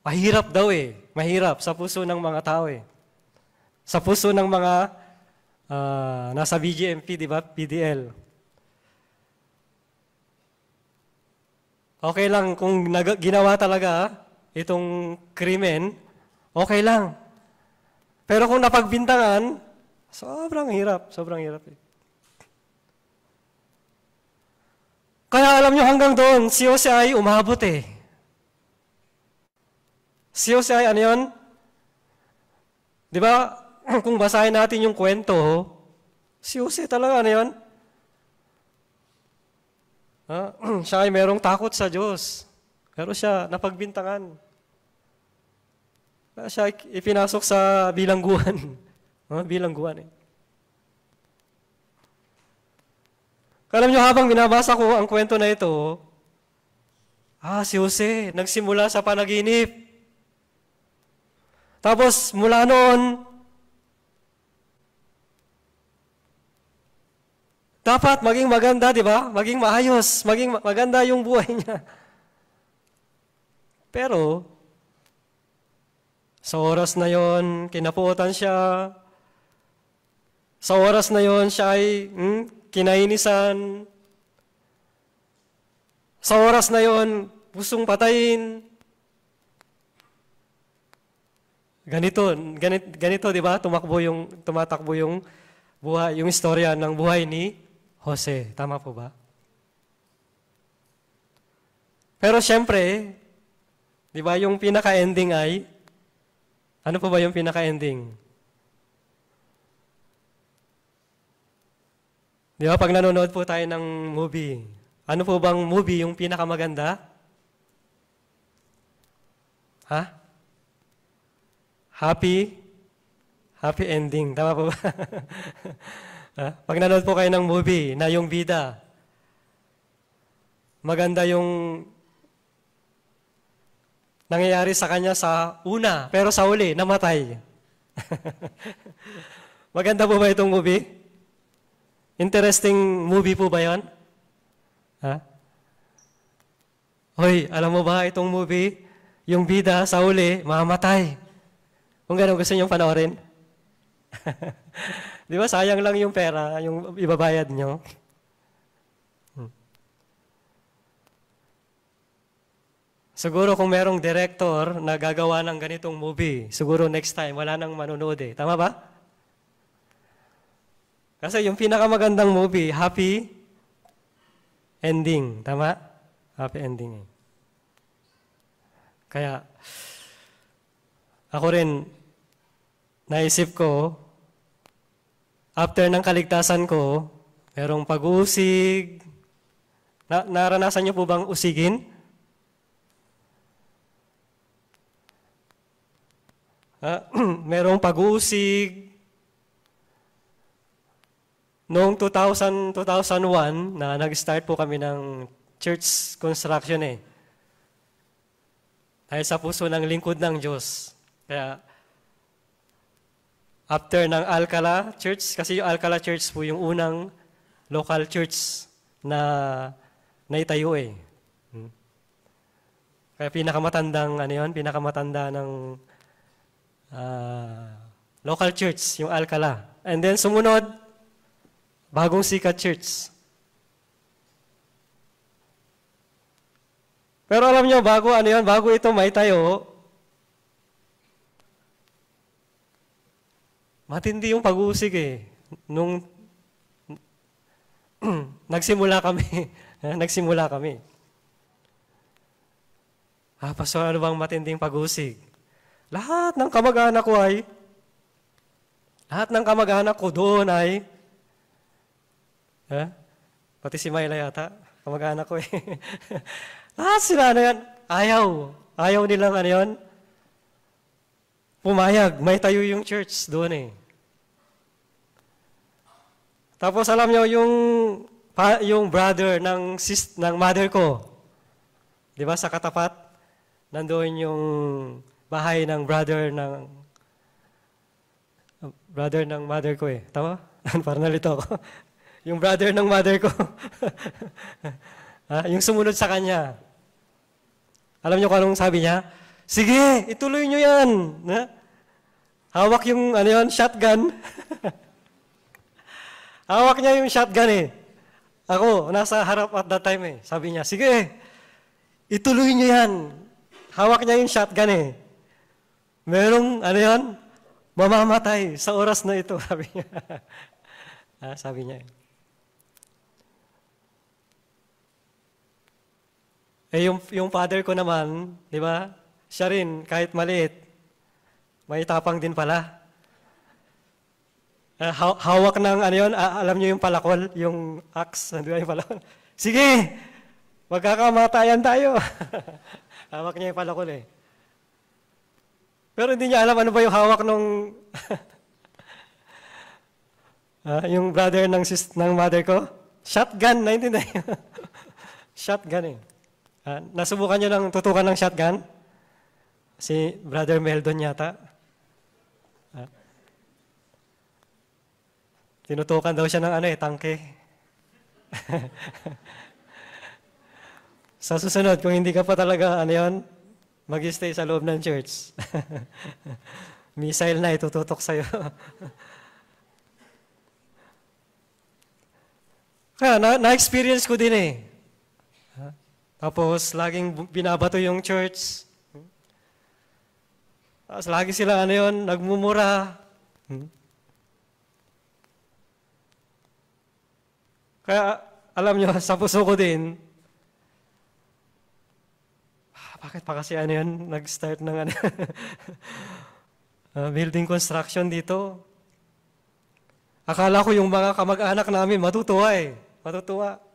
mahirap daw eh. Mahirap sa puso ng mga tao eh. Sa puso ng mga uh, nasa BGMP, di ba? PDL. Okay lang kung nag- ginawa talaga itong krimen, okay lang. Pero kung napagbintangan, Sobrang hirap, sobrang hirap eh. Kaya alam nyo hanggang doon, si Jose ay umabot eh. Si Jose ay ano yun? Di ba, kung basahin natin yung kwento, si Jose talaga ano yun? Ha? Ah, siya ay merong takot sa Diyos. Pero siya napagbintangan. Siya ay ipinasok sa bilangguan. No? Ah, Bilangguan eh. Alam nyo, habang binabasa ko ang kwento na ito, ah, si Jose, nagsimula sa panaginip. Tapos, mula noon, dapat maging maganda, di ba? Maging maayos, maging maganda yung buhay niya. Pero, sa oras na yon, kinapuotan siya, sa oras na yon, siya ay hmm, kinainisan. Sa oras na yon, gustong patayin. Ganito, ganit, ganito 'di ba? Tumakbo yung tumatakbo yung buhay, yung istorya ng buhay ni Jose. Tama po ba? Pero siyempre, 'di ba, yung pinaka-ending ay ano po ba yung pinaka-ending? Di ba, pag nanonood po tayo ng movie, ano po bang movie yung pinakamaganda? Ha? Happy? Happy ending. Tama po ba? ha? Pag nanonood po kayo ng movie na yung bida, maganda yung nangyayari sa kanya sa una, pero sa uli, namatay. maganda po ba itong movie? Interesting movie po ba yon? Ha? Hoy, alam mo ba itong movie? Yung bida sa uli, mamatay. Kung gano'n gusto niyong panoorin. Di ba, sayang lang yung pera, yung ibabayad niyo. Hmm. Siguro kung merong director na gagawa ng ganitong movie, siguro next time, wala nang manonood eh. Tama ba? Kasi yung pinakamagandang movie, happy ending. Tama? Happy ending. Kaya, ako rin, naisip ko, after ng kaligtasan ko, merong pag-uusig. Na, naranasan niyo po bang usigin? Ah, merong pag-uusig, Noong 2000, 2001 na nag-start po kami ng church construction eh. Dahil sa puso ng lingkod ng Diyos. Kaya after ng Alcala Church, kasi yung Alcala Church po yung unang local church na naitayo eh. Hmm. Kaya pinakamatandang, ano yun, pinakamatanda ng uh, local church, yung Alcala. And then sumunod, Bagong Sika Church. Pero alam nyo, bago ano yan, bago ito may tayo, matindi yung pag-uusig eh. Nung nagsimula kami, nagsimula kami. Ah, Pastor, ano bang matinding pag-uusig? Lahat ng kamag-anak ko ay, lahat ng kamag-anak ko doon ay Ha? Pati si Myla yata, kamag-anak ko eh. ah, sila na ano yan. Ayaw. Ayaw nilang ano yun. Pumayag. May tayo yung church doon eh. Tapos alam nyo, yung, yung brother ng, sis, ng mother ko, di ba sa katapat, nandoon yung bahay ng brother ng brother ng mother ko eh. Tama? Parang nalito ako. Yung brother ng mother ko. ah, Yung sumunod sa kanya. Alam niyo kung anong sabi niya? Sige, ituloy niyo yan. Ha? Hawak yung, ano yun, shotgun. Hawak niya yung shotgun eh. Ako, nasa harap at that time eh. Sabi niya, sige, ituloy niyo yan. Hawak niya yung shotgun eh. Merong, ano yan, mamamatay sa oras na ito, sabi niya. ah, sabi niya eh. Eh, yung, yung father ko naman, di ba? Siya rin, kahit maliit, may tapang din pala. Uh, hawak ng ano yun, uh, alam niyo yung palakol, yung axe, ano yung palakol. Sige! Magkakamatayan tayo. hawak niya yung palakol eh. Pero hindi niya alam ano ba yung hawak nung uh, yung brother ng sis ng mother ko. Shotgun, naintindihan. Shotgun eh. Ah, nasubukan nyo ng tutukan ng shotgun? Si Brother Meldon yata. Uh, tinutukan daw siya ng ano eh, tangke. sa susunod, kung hindi ka pa talaga ano yon, mag-stay sa loob ng church. Missile na itututok sa'yo. Kaya na- na-experience ko din eh. Tapos, laging binabato yung church. Tapos, lagi sila, ano yun, nagmumura. Kaya, alam nyo, sa puso ko din, ah, bakit pa kasi ano yun, nag-start ng ano, uh, building construction dito. Akala ko yung mga kamag-anak namin matutuwa eh. Matutuwa.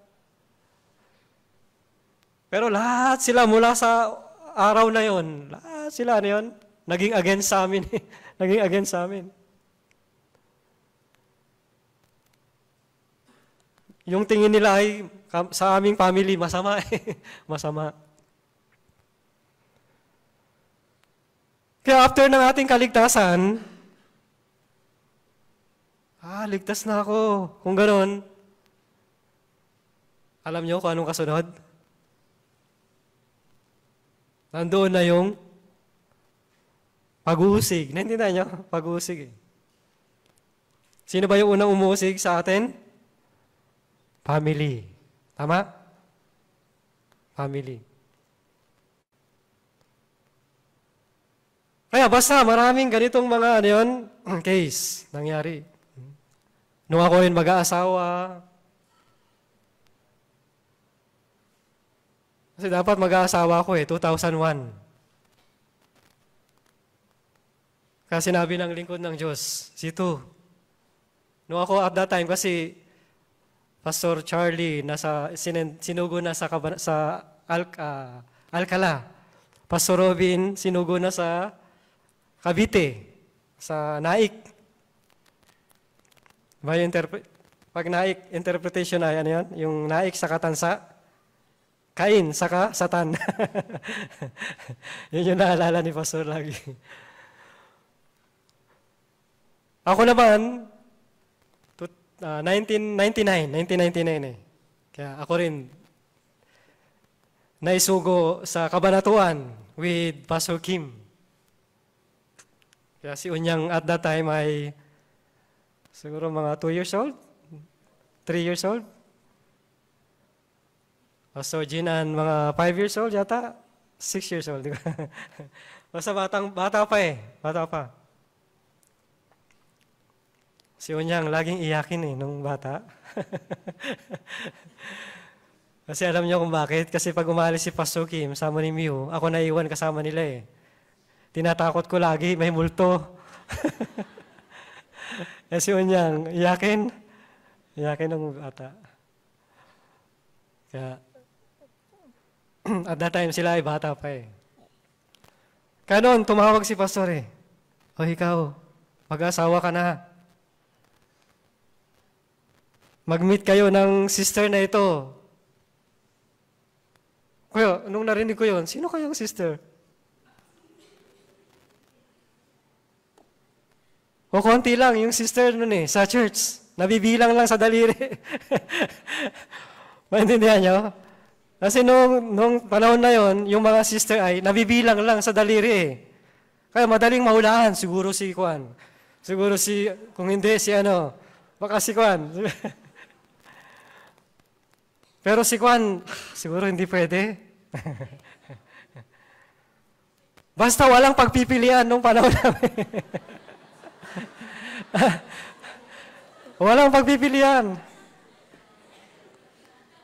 Pero lahat sila mula sa araw na yon, lahat sila na ano yon, naging against sa amin. Eh. naging against sa amin. Yung tingin nila ay sa aming family, masama eh. masama. Kaya after ng ating kaligtasan, ah, ligtas na ako. Kung ganoon, alam niyo kung anong kasunod? Nandoon na yung pag-uusig. Naintindihan niyo? Pag-uusig eh. Sino ba yung unang umuusig sa atin? Family. Tama? Family. Kaya basta maraming ganitong mga ano yun, case nangyari. Nung ako yun mag-aasawa, Kasi dapat mag-aasawa ko eh, 2001. Kasi sinabi ng lingkod ng Diyos, Situ. No ako at that time kasi Pastor Charlie nasa sinin, sinugo na sa sa Al, uh, Alcala. Pastor Robin sinugo na sa Cavite sa Naik. Ba yung interpre- pag Naik interpretation ay ano yan? Yung Naik sa Katansa. Kain, saka Satan. Yun yung naalala ni Pastor lagi. Ako naman, to, uh, 1999, 1999 eh. Kaya ako rin, naisugo sa kabanatuan with Pastor Kim. Kaya si Unyang at that time ay siguro mga 2 years old, 3 years old. Basta Jinan, mga 5 years old yata, 6 years old, di ba? Basta batang, bata pa eh, bata pa. Si Unyang laging iyakin eh, nung bata. Kasi alam niyo kung bakit? Kasi pag umalis si Pasuki, kasama ni Miu, ako naiwan kasama nila eh. Tinatakot ko lagi, may multo. eh si Unyang, iyakin. Iyakin ng bata. Kaya, At that time, sila ay bata pa eh. Kaya tumawag si pastor eh. O ikaw, mag-asawa ka na. Mag-meet kayo ng sister na ito. Kuya, nung narinig ko yon, sino kayang sister? O konti lang, yung sister nun eh, sa church. Nabibilang lang sa daliri. Maintindihan niyo? Kasi nung, nung panahon na yon, yung mga sister ay nabibilang lang sa daliri eh. Kaya madaling mahulaan, siguro si Kwan. Siguro si, kung hindi, si ano, baka si Kwan. Pero si Kwan, siguro hindi pwede. Basta walang pagpipilian nung panahon namin. walang pagpipilian.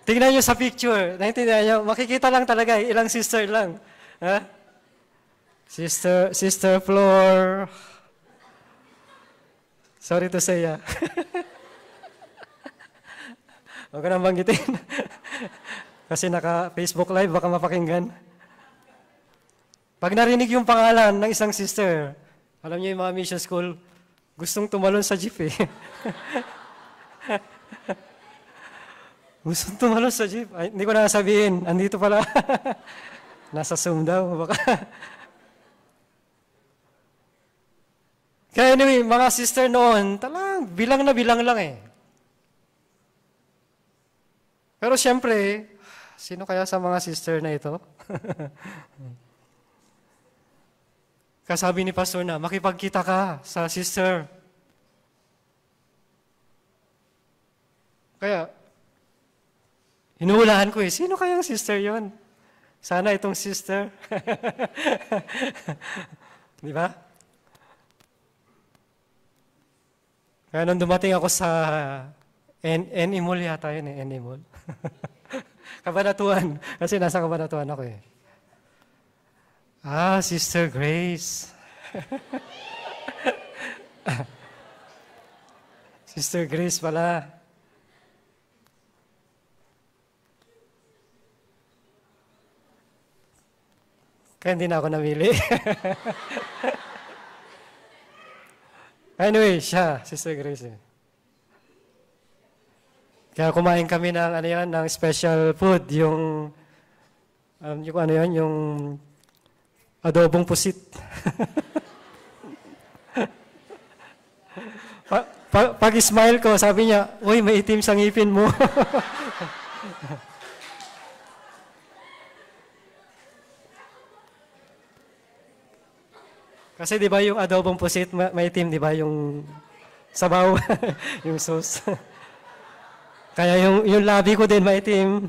Tingnan nyo sa picture. Naintindihan nyo? Makikita lang talaga, eh. ilang sister lang. Ha? Sister, Sister Floor. Sorry to say, ah. Huwag ka nang banggitin. Kasi naka-Facebook Live, baka mapakinggan. Pag narinig yung pangalan ng isang sister, alam niyo yung mga mission school, gustong tumalon sa jeep eh. Gusto tumalos sa jeep. Ay, hindi ko na sabihin. Andito pala. Nasa Zoom daw. Baka. Kaya anyway, mga sister noon, talang bilang na bilang lang eh. Pero siyempre, sino kaya sa mga sister na ito? Kasabi ni Pastor na, makipagkita ka sa sister. Kaya, Hinuhulaan ko eh, sino kayang sister yon? Sana itong sister. Di ba? Kaya nung dumating ako sa en animal e yata yun eh, animal. E kabanatuan. Kasi nasa kabanatuan ako eh. Ah, Sister Grace. Sister Grace pala. Kaya hindi na ako namili. anyway, siya, Sister Grace. Eh. Kaya kumain kami ng, ano yan, ng special food, yung, um, yung ano yan, yung adobong pusit. pa- pa- pag-smile ko, sabi niya, Uy, may itim sa ngipin mo. Kasi di ba yung adobong pusit, ma- team, di ba? Yung sabaw, yung sauce. Kaya yung, yung labi ko din maitim.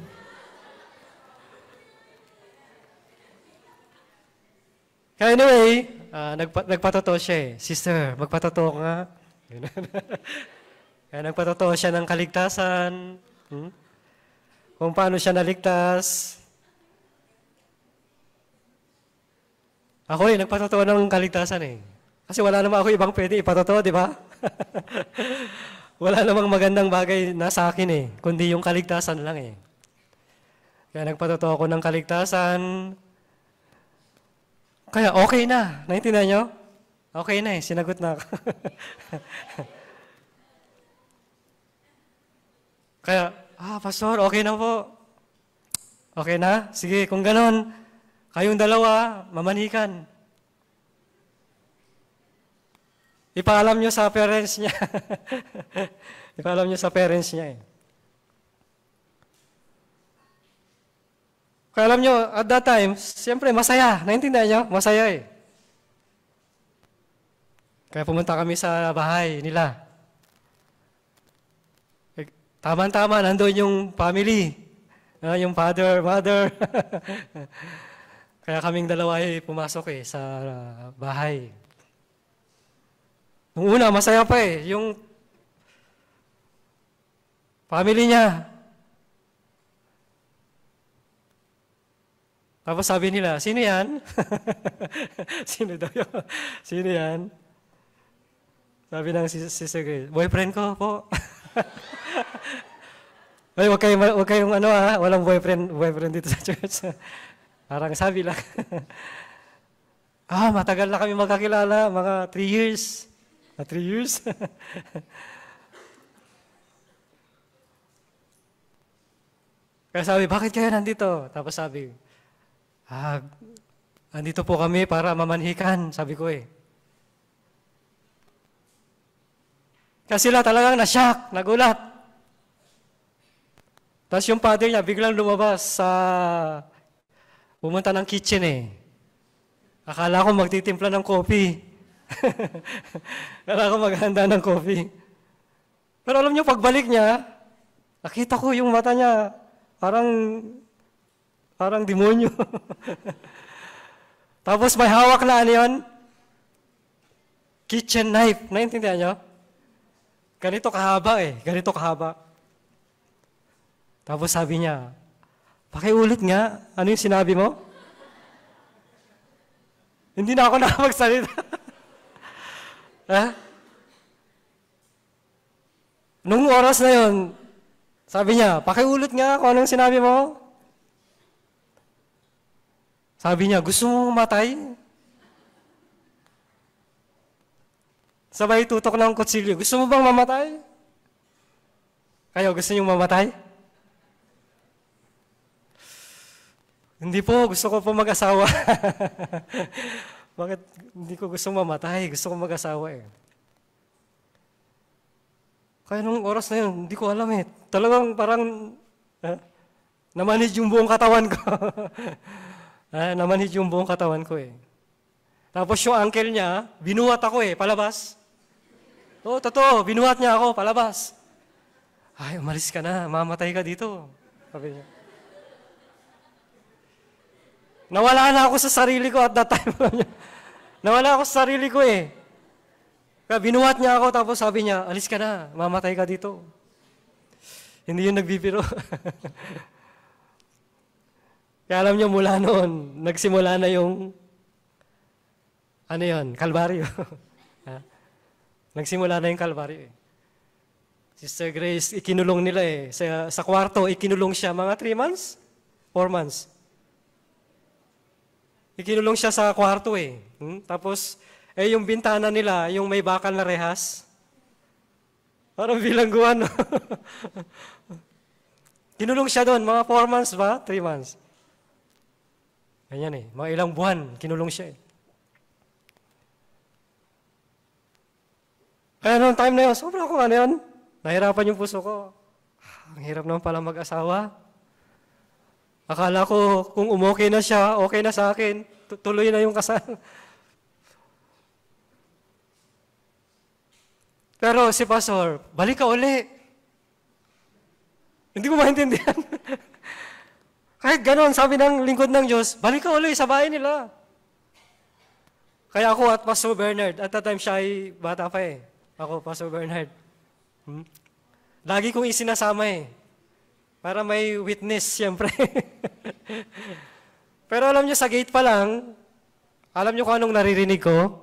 Kaya anyway, uh, nagpa, nagpatotoo siya eh. Sister, magpatotoo nga. Kaya nagpatotoo siya ng kaligtasan. Hmm? Kung paano siya naligtas. Ako eh, nagpatotoo ng kaligtasan eh. Kasi wala namang ako ibang pwede ipatotoo, di ba? wala namang magandang bagay na sa akin eh, kundi yung kaligtasan lang eh. Kaya nagpatotoo ako ng kaligtasan. Kaya okay na. Naintindihan nyo? Okay na eh, sinagot na ako. Kaya, ah, pastor, okay na po. Okay na? Sige, kung ganon, Kayong dalawa, mamanikan. Ipaalam nyo sa parents niya. Ipaalam nyo sa parents niya eh. Kaya alam nyo, at that time, siyempre masaya. Naintindihan nyo? Masaya eh. Kaya pumunta kami sa bahay nila. Eh, Tama-tama, nandoon yung family. Uh, yung father, mother. Kaya kaming dalawa ay pumasok eh sa ah, bahay. Nung una, masaya pa eh. Yung family niya. Tapos sabi nila, sino yan? sino daw yun? Sino yan? Sabi ng sister Grace, boyfriend ko po. Ay, wag kayong, wag kayong ano ah, walang boyfriend, boyfriend dito sa church. Parang sabi lang, ah, matagal na kami magkakilala, mga three years. Na three years? Kaya sabi, bakit kaya nandito? Tapos sabi, ah, nandito po kami para mamanhikan, sabi ko eh. Kasi sila talagang na-shock, nagulat. Tapos yung father niya biglang lumabas sa Pumunta ng kitchen eh. Akala ko magtitimpla ng coffee. Akala ko maghanda ng coffee. Pero alam niyo, pagbalik niya, nakita ko yung mata niya, parang, parang demonyo. Tapos may hawak na ano yun? Kitchen knife. Naintindihan niyo? Ganito kahaba eh. Ganito kahaba. Tapos sabi niya, Pakiulit nga. Ano yung sinabi mo? Hindi na ako nakapagsalita. ha? Nung oras na yon, sabi niya, pakiulit nga kung anong sinabi mo. Sabi niya, gusto mo matay? Sabay tutok ng kutsilyo, gusto mo bang mamatay? Kayo, gusto niyo mamatay? Hindi po, gusto ko po mag-asawa. Bakit hindi ko gusto mamatay? Gusto ko mag-asawa eh. Kaya nung oras na yun, hindi ko alam eh. Talagang parang eh, namanid yung buong katawan ko. eh, namanid yung buong katawan ko eh. Tapos yung uncle niya, binuhat ako eh, palabas. Oo, oh, totoo, binuhat niya ako, palabas. Ay, umalis ka na, mamatay ka dito. Sabi niya. Nawala na ako sa sarili ko at that time. Nawala ako sa sarili ko eh. Kaya binuhat niya ako tapos sabi niya, alis ka na, mamatay ka dito. Hindi yun nagbibiro. Kaya alam niyo mula noon, nagsimula na yung ano yun, kalbaryo. nagsimula na yung kalbaryo eh. Sister Grace, ikinulong nila eh. Sa, sa kwarto, ikinulong siya mga 3 months, 4 months. Ikinulong siya sa kwarto eh. Hmm? Tapos, eh yung bintana nila, yung may bakal na rehas. Parang bilangguan. Kinulong siya doon, mga 4 months ba? 3 months. Ganyan eh, mga ilang buwan, kinulong siya eh. Kaya noong time na yun, sobrang ako ano yun, nahirapan yung puso ko. Ah, ang hirap naman pala mag-asawa. Akala ko, kung umokay na siya, okay na sa akin tuloy na yung kasal. Pero si Pastor, balik ka uli. Hindi ko maintindihan. Kahit ganon, sabi ng lingkod ng Diyos, balik ka uli sa nila. Kaya ako at Pastor Bernard, at that time siya ay bata pa eh. Ako, Pastor Bernard. Hmm? Lagi kong isinasama eh. Para may witness, siyempre. Pero alam niyo, sa gate pa lang, alam niyo kung anong naririnig ko?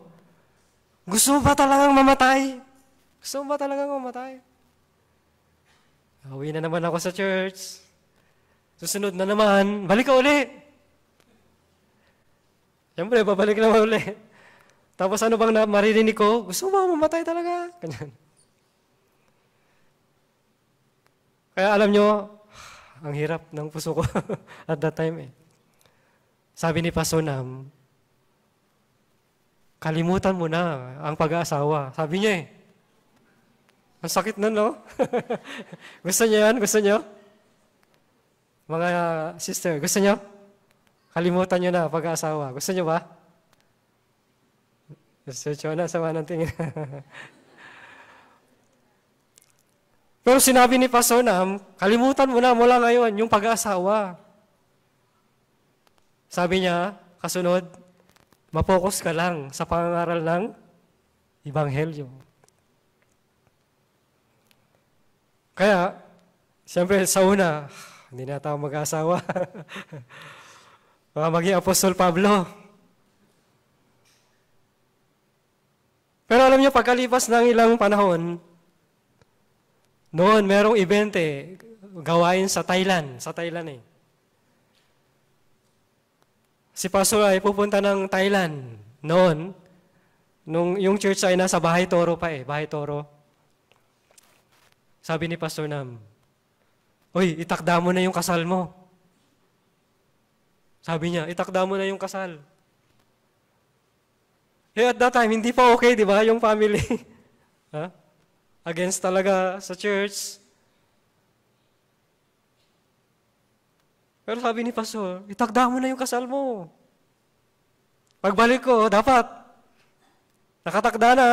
Gusto mo ba talagang mamatay? Gusto mo ba talagang mamatay? Uwi na naman ako sa church. Susunod na naman, balik ka uli. Siyempre, babalik naman uli. Tapos ano bang na maririnig ko? Gusto mo ba mamatay talaga? Ganyan. Kaya alam nyo, ang hirap ng puso ko at that time eh. Sabi ni Pasunam, kalimutan mo na ang pag-aasawa. Sabi niya eh. Ang sakit nun, no? gusto niyo yan? Gusto niyo? Mga sister, gusto niyo? Kalimutan niyo na pag-aasawa. Gusto niyo ba? Gusto niyo na, sama ng tingin. Pero sinabi ni Pastor kalimutan mo na mula ngayon yung pag-aasawa. Sabi niya, kasunod, mapokus ka lang sa pangangaral ng Ibanghelyo. Kaya, siyempre sa una, hindi na tayo mag-asawa. Mga maging Apostol Pablo. Pero alam niyo, pagkalipas ng ilang panahon, noon merong ibente gawain sa Thailand. Sa Thailand eh. Si Pastor ay pupunta ng Thailand noon. Nung yung church ay nasa Bahay Toro pa eh, Bahay Toro. Sabi ni Pastor Nam, Uy, itakda mo na yung kasal mo. Sabi niya, itakda mo na yung kasal. Eh, at that time, hindi pa okay, di ba, yung family. ha? Against talaga sa church. Pero sabi ni Pastor, itakda mo na yung kasal mo. Pagbalik ko, dapat. Nakatakda na.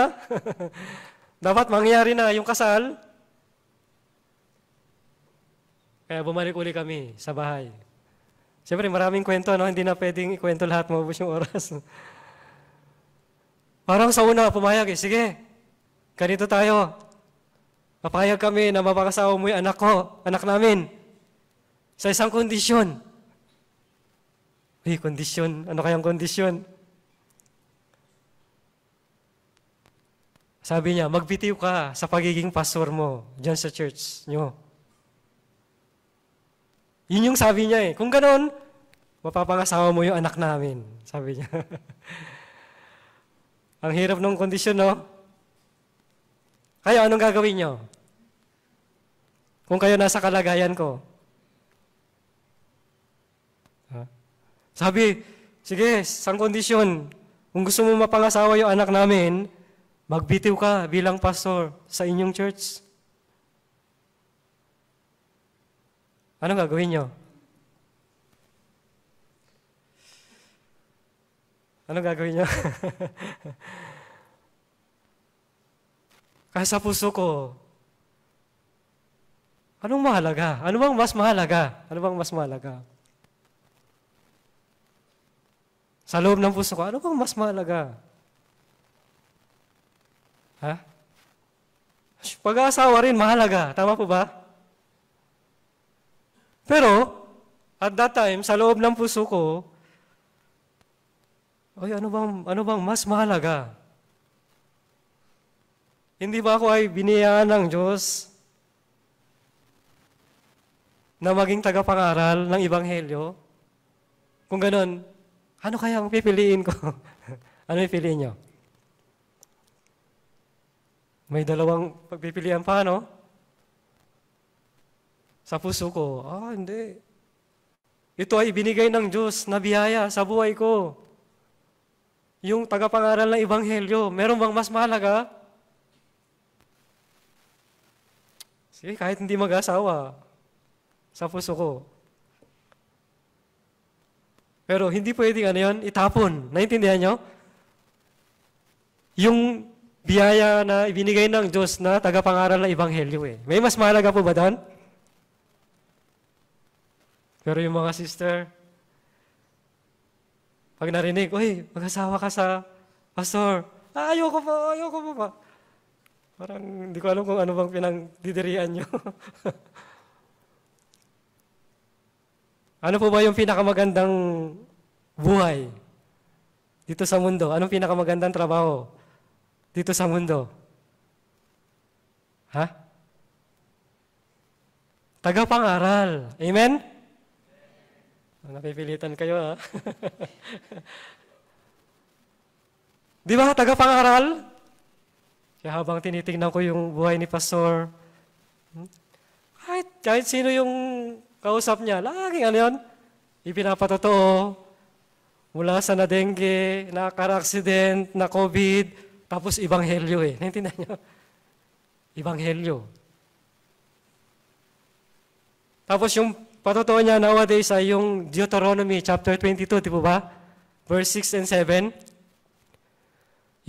dapat mangyari na yung kasal. Kaya bumalik uli kami sa bahay. Siyempre, maraming kwento, no? Hindi na pwedeng ikwento lahat, maubos yung oras. Parang sa una, pumayag eh, sige, ganito tayo. Papayag kami na mapakasawa mo yung anak ko, anak namin. Sa isang kondisyon. Uy, kondisyon. Ano kayang kondisyon? Sabi niya, magbitiw ka sa pagiging pastor mo dyan sa church nyo. Yun yung sabi niya eh. Kung ganon, mapapangasawa mo yung anak namin. Sabi niya. Ang hirap ng kondisyon, no? Kaya anong gagawin niyo? Kung kayo nasa kalagayan ko, Sabi, sige, sang kondisyon, kung gusto mo mapangasawa yung anak namin, magbitiw ka bilang pastor sa inyong church. Ano gagawin nyo? Ano gagawin nyo? Kaya sa puso ko, anong mahalaga? Ano bang mas mahalaga? Ano bang mas mahalaga? Sa loob ng puso ko, ano bang mas mahalaga? Ha? Pag-aasawa rin, mahalaga. Tama po ba? Pero, at that time, sa loob ng puso ko, Oy, ano bang, ano bang mas mahalaga? Hindi ba ako ay biniyaan ng Diyos na maging tagapangaral ng Ibanghelyo? Kung ganon, ano kaya ang pipiliin ko? ano pipiliin nyo? May dalawang pagpipilian pa, no? Sa puso ko, ah, hindi. Ito ay binigay ng Diyos na biyaya sa buhay ko. Yung tagapangaral ng Ebanghelyo, meron bang mas mahalaga? Sige, kahit hindi mag-asawa, sa puso ko, pero hindi pwedeng ano yun, itapon. Naintindihan nyo? Yung biyaya na ibinigay ng Diyos na tagapangaral ng Ebanghelyo eh. May mas mahalaga po ba doon? Pero yung mga sister, pag narinig, Uy, mag-asawa ka sa pastor. Ah, ayoko po, ayoko po pa. Parang hindi ko alam kung ano bang pinagdidirian nyo. Ano po ba yung pinakamagandang buhay dito sa mundo? Anong pinakamagandang trabaho dito sa mundo? Ha? Tagapang-aral. Amen? Napipilitan kayo, ha? Di ba, tagapang Kaya habang tinitingnan ko yung buhay ni Pastor, hmm? kahit, kahit sino yung Kausap niya, laging ano yun? Ipinapatotoo mula sa na-dengue, na car-accident, na COVID, tapos ibanghelyo eh. Naintindihan niyo? Ibanghelyo. Tapos yung patotoo niya nowadays ay yung Deuteronomy chapter 22, di ba? Verse 6 and 7.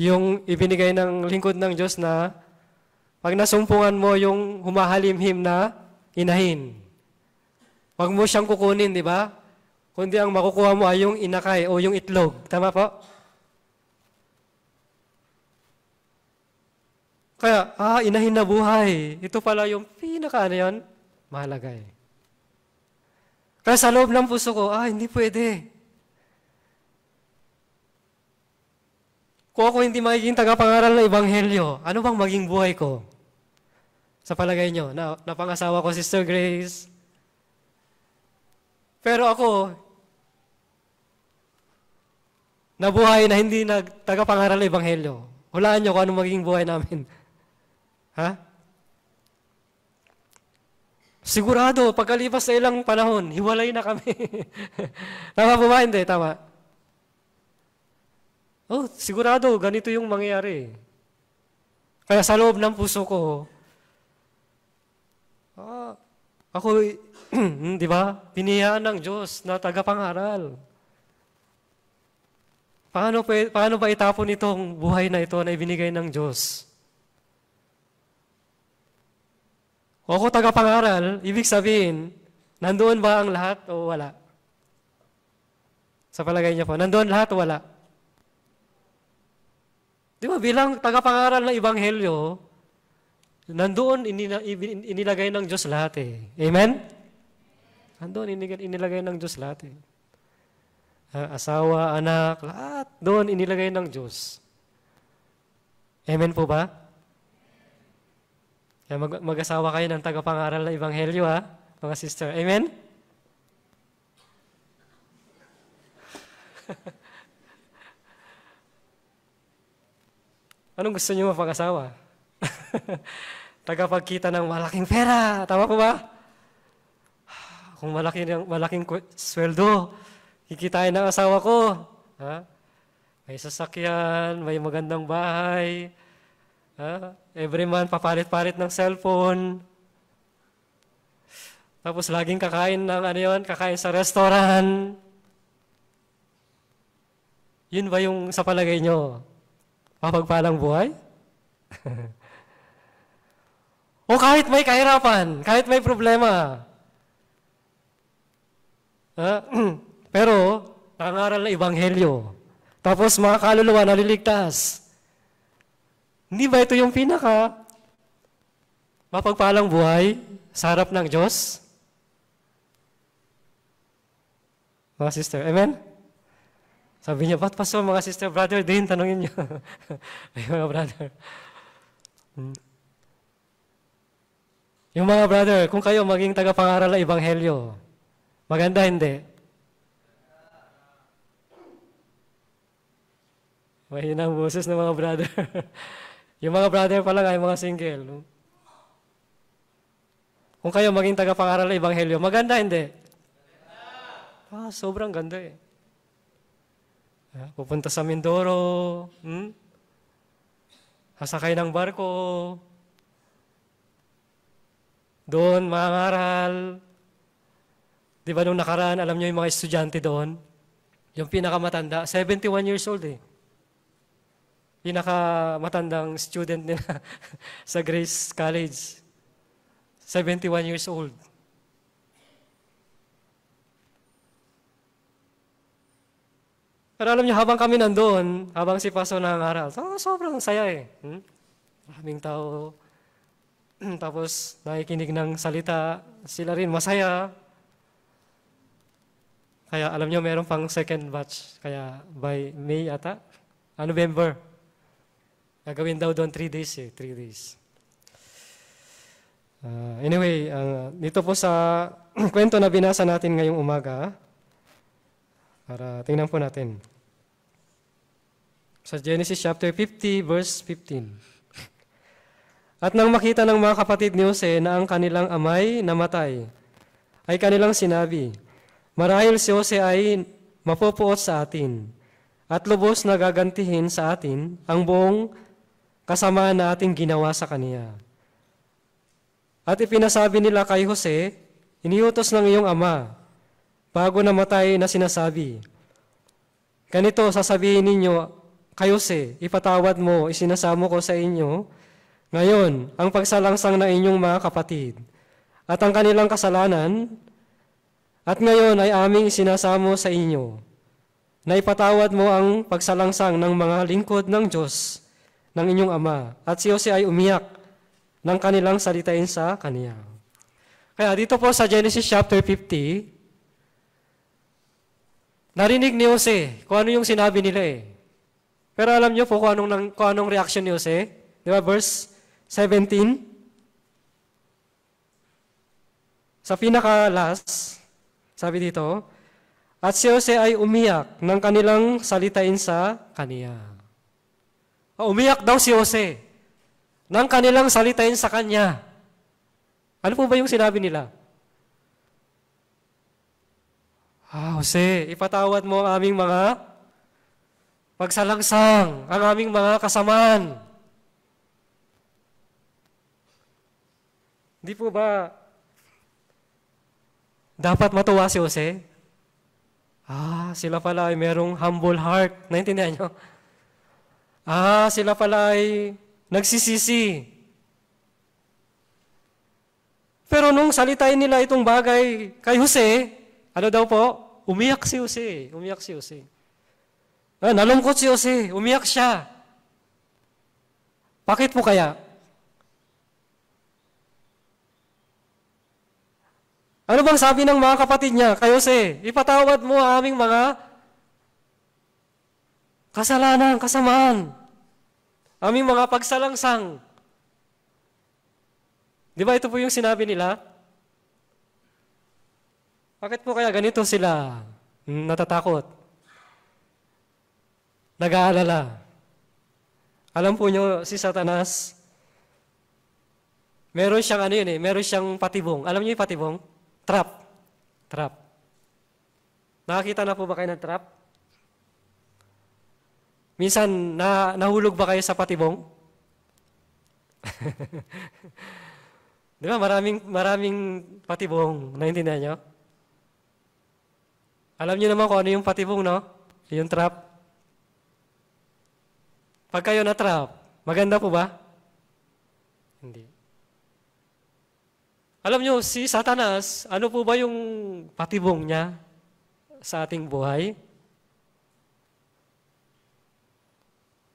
Yung ibinigay ng lingkod ng Diyos na pag nasumpungan mo yung humahalimhim na inahin. Huwag mo siyang kukunin, di ba? Kundi ang makukuha mo ay yung inakay o yung itlog. Tama po? Kaya, ah, inahin na buhay. Ito pala yung pinaka ano yan? Mahalaga eh. Kaya sa loob ng puso ko, ah, hindi pwede. Kung ako hindi magiging tagapangaral ng Ebanghelyo, ano bang maging buhay ko? Sa palagay nyo, na, napangasawa ko Sister Grace, pero ako, nabuhay na hindi nagtagapangaral ng Ebanghelyo. Hulaan niyo kung anong magiging buhay namin. Ha? Sigurado, pagkalipas sa ilang panahon, hiwalay na kami. tama po ba? Hindi, tama. Oh, sigurado, ganito yung mangyayari. Kaya sa loob ng puso ko, ah, ako, hmm, di ba? Pinihayaan ng Diyos na tagapangaral. Paano, paano ba itapon itong buhay na ito na ibinigay ng Diyos? O ako tagapangaral, ibig sabihin, nandoon ba ang lahat o wala? Sa palagay niya po, nandoon lahat o wala? Di ba, bilang tagapangaral ng Ebanghelyo, Nandoon inilagay ng Diyos lahat eh. Amen? Nandoon inilagay ng Diyos lahat eh. Ah, asawa, anak, lahat doon inilagay ng Diyos. Amen po ba? Kaya mag- mag-asawa kayo ng tagapangaral ng Ebanghelyo ha, mga sister. Amen? Anong gusto niyo mapag-asawa? tagapagkita ng malaking pera. Tama po ba? Kung malaki ng malaking sweldo, kikitain ng asawa ko. Ha? May sasakyan, may magandang bahay. Ha? Every month, papalit-palit ng cellphone. Tapos laging kakain ng ano yun, kakain sa restaurant. Yun ba yung sa palagay nyo? Papagpalang buhay? O kahit may kahirapan, kahit may problema. Uh, pero, nangaral na ibanghelyo. Tapos mga kaluluwa naliligtas. Hindi ba ito yung pinaka mapagpalang buhay sa harap ng Diyos? Mga sister, amen? Sabi niya, ba't pastor, mga sister, brother din, tanongin niyo. mga brother. Hmm. Yung mga brother, kung kayo maging tagapangaral ng Ebanghelyo, maganda hindi? Mahina ang boses ng mga brother. yung mga brother pa lang ay mga single. Kung kayo maging tagapangaral ng Ebanghelyo, maganda hindi? Ah, sobrang ganda eh. Ah, pupunta sa Mindoro, hmm? sasakay ng barko, doon, mga maral. Di ba nung nakaraan, alam nyo yung mga estudyante doon? Yung pinakamatanda, 71 years old eh. Pinakamatandang student nila sa Grace College. 71 years old. Pero alam niyo, habang kami nandoon, habang si Paso nangaral, sobrang saya eh. Hmm? Maraming tao, Tapos nakikinig ng salita, sila rin masaya. Kaya alam nyo, meron pang second batch. Kaya by May ata, ah, November. Gagawin daw doon 3 days eh, 3 days. Uh, anyway, uh, dito po sa kwento na binasa natin ngayong umaga, para tingnan po natin. Sa Genesis chapter 50, verse 15. At nang makita ng mga kapatid ni Jose na ang kanilang amay namatay, ay kanilang sinabi, Marahil si Jose ay mapupuot sa atin at lubos na gagantihin sa atin ang buong kasamaan na ating ginawa sa kaniya. At ipinasabi nila kay Jose, Iniutos ng iyong ama, bago namatay na sinasabi, Ganito sasabihin ninyo, kay Jose, ipatawad mo, isinasamo ko sa inyo, ngayon, ang pagsalangsang na inyong mga kapatid at ang kanilang kasalanan at ngayon ay aming isinasamo sa inyo na ipatawad mo ang pagsalangsang ng mga lingkod ng Diyos ng inyong ama at si Jose ay umiyak ng kanilang salitain sa kaniya. Kaya dito po sa Genesis chapter 50, Narinig ni Jose kung ano yung sinabi nila eh. Pero alam niyo po kung anong, kung anong reaction ni Jose? Di ba verse 17. Sa pinaka-last, sabi dito, At si Jose ay umiyak ng kanilang salitain sa kaniya. umiyak daw si Jose ng kanilang salitain sa kanya. Ano po ba yung sinabi nila? Ah, Jose, ipatawad mo ang aming mga pagsalangsang, ang aming mga kasamaan. Di po ba dapat matuwa si Jose? Ah, sila pala ay merong humble heart. Naintindihan nyo? Ah, sila pala ay nagsisisi. Pero nung salitain nila itong bagay kay Jose, ano daw po? Umiyak si Jose. Umiyak si Jose. Ah, nalungkot si Jose. Umiyak siya. Bakit po kaya? Ano bang sabi ng mga kapatid niya? Kayose, ipatawad mo ang aming mga kasalanan, kasamaan, aming mga pagsalangsang. Di ba ito po yung sinabi nila? Bakit po kaya ganito sila natatakot? Nag-aalala. Alam po nyo, si Satanas, meron siyang ano yun eh, meron siyang patibong. Alam niyo yung patibong? Trap. Trap. Nakakita na po ba kayo ng trap? Minsan, na, nahulog ba kayo sa patibong? Di ba? Maraming, maraming patibong. Naintindihan nyo? Alam nyo naman kung ano yung patibong, no? Yung trap. Pag kayo na-trap, maganda po ba? Hindi. Alam nyo, si Satanas, ano po ba yung patibong niya sa ating buhay?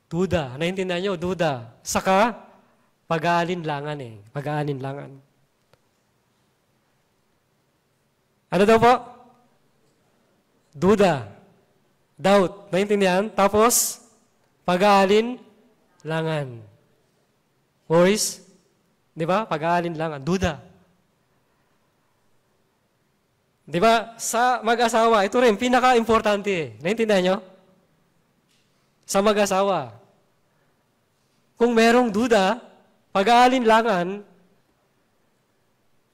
Duda. Naintindihan nyo? Duda. Saka, pag-aalinlangan eh. Pag-aalinlangan. Ano daw po? Duda. Doubt. Naintindihan? Tapos, pag-aalinlangan. Boys, di ba? Pag-aalinlangan. Duda. Duda. Di ba? Sa mag-asawa, ito rin, pinaka-importante. Naintindihan nyo? Sa mag-asawa. Kung merong duda, pag-aalinlangan,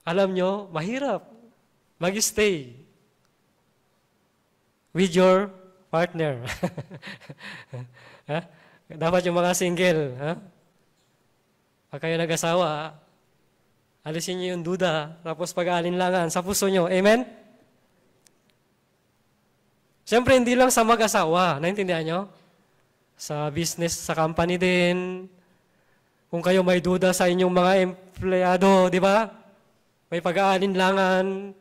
alam nyo, mahirap mag-stay with your partner. ha? Dapat yung mga single, ha? Pag kayo nag-asawa, alisin niyo yung duda, tapos pag-aalinlangan sa puso niyo. Amen? Siyempre, hindi lang sa mag-asawa. Naintindihan nyo? Sa business, sa company din. Kung kayo may duda sa inyong mga empleyado, di ba? May pag-aalinlangan.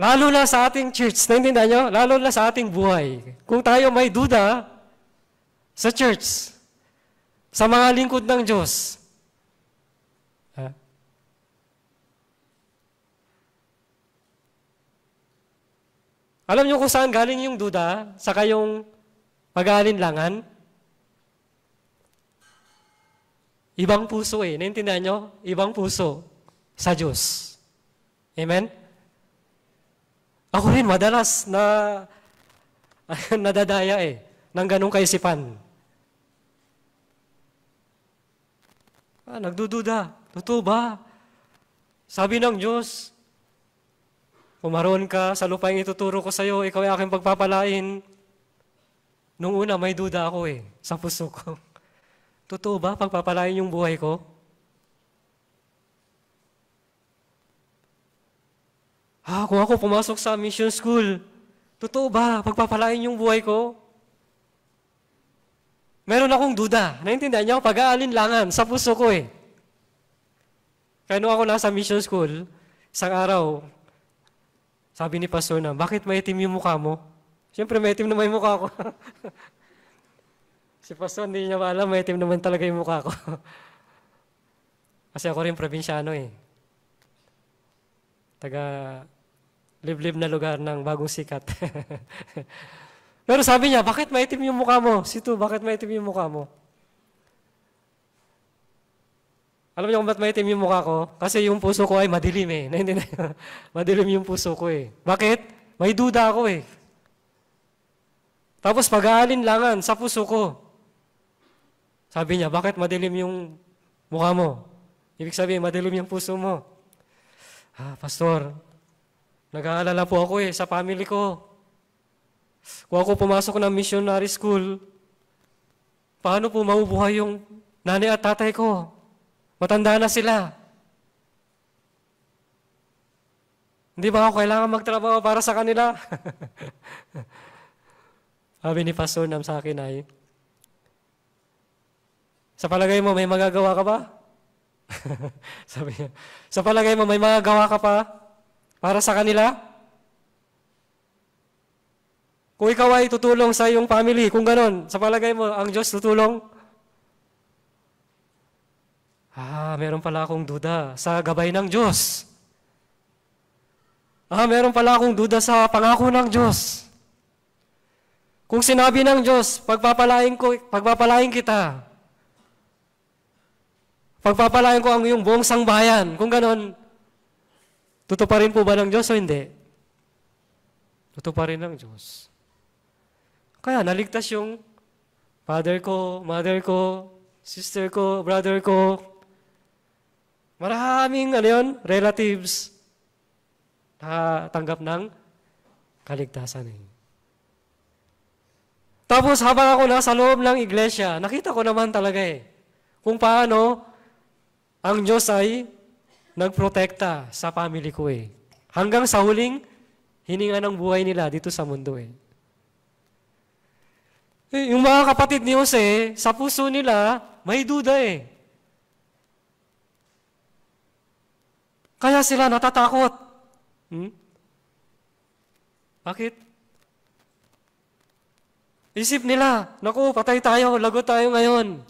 Lalo na sa ating church. Naintindihan nyo? Lalo na sa ating buhay. Kung tayo may duda sa church, sa mga lingkod ng Diyos, Alam niyo kung saan galing yung duda? Saka yung pag-aalinlangan? Ibang puso eh. Naintindihan niyo? Ibang puso sa Diyos. Amen? Ako rin madalas na nadadaya eh ng ganong kaisipan. Ah, nagdududa. Totoo ba? Sabi ng Diyos, Umaroon ka sa lupang ituturo ko sa iyo, ikaw ay aking pagpapalain. Nung una, may duda ako eh, sa puso ko. Totoo ba pagpapalain yung buhay ko? Ah, kung ako pumasok sa mission school, totoo ba pagpapalain yung buhay ko? Meron akong duda. Naintindihan niyo? Pag-aalinlangan sa puso ko eh. Kaya nung ako nasa mission school, isang araw, sabi ni Pastor na, bakit maitim yung mukha mo? Siyempre, maitim naman yung mukha ko. si Pastor, hindi niya alam, maitim naman talaga yung mukha ko. Kasi ako rin probinsyano eh. Taga liblib na lugar ng bagong sikat. Pero sabi niya, bakit maitim yung mukha mo? Si bakit maitim yung mukha mo? Alam niyo kung ba't maitim yung mukha ko? Kasi yung puso ko ay madilim eh. Naintindihan Madilim yung puso ko eh. Bakit? May duda ako eh. Tapos pag-aalinlangan sa puso ko. Sabi niya, bakit madilim yung mukha mo? Ibig sabihin, madilim yung puso mo. Ah, pastor, nag-aalala po ako eh sa family ko. Kung ako pumasok ng missionary school, paano po mabubuhay yung nanay at tatay ko? Matanda na sila. Hindi ba ako kailangan magtrabaho para sa kanila? Sabi ni Pastor Nam sa akin ay, sa palagay mo, may magagawa ka ba? Sabi niya, sa palagay mo, may magagawa ka pa para sa kanila? Kung ikaw ay tutulong sa iyong family, kung ganon, sa palagay mo, ang Diyos tutulong? Ah, meron pala akong duda sa gabay ng Diyos. Ah, meron pala akong duda sa pangako ng Diyos. Kung sinabi ng Diyos, pagpapalain ko, pagpapalain kita. Pagpapalain ko ang iyong buong sangbayan. Kung ganon, tutuparin po ba ng Diyos o hindi? Tutuparin ng Diyos. Kaya naligtas yung father ko, mother ko, sister ko, brother ko, Maraming, ano yun, relatives na tanggap ng kaligtasan eh. Tapos habang ako nasa loob ng iglesia, nakita ko naman talaga eh, kung paano ang Diyos ay nagprotekta sa family ko eh. Hanggang sa huling hininga ng buhay nila dito sa mundo eh. eh yung mga kapatid ni Jose, sa puso nila, may duda eh. Kaya sila natatakot. Hmm? Bakit? Isip nila, naku, patay tayo, lagot tayo ngayon.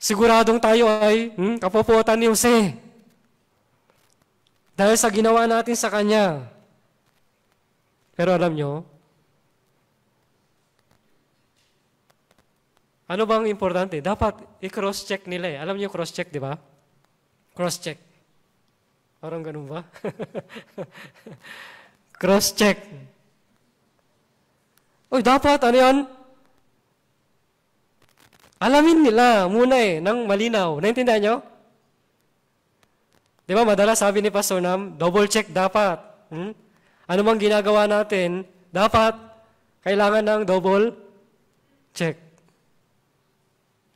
Siguradong tayo ay hmm, kapuputan ni Jose. Dahil sa ginawa natin sa kanya. Pero alam nyo, ano bang importante? Dapat i-cross-check nila eh. Alam nyo cross-check, di ba? Cross-check. Parang ganun ba? Cross-check. Uy, dapat, ano yan? Alamin nila muna eh, ng malinaw. Naintindihan nyo? Di ba, madalas sabi ni Pastor Nam, double check dapat. Hmm? Ano mang ginagawa natin, dapat kailangan ng double check.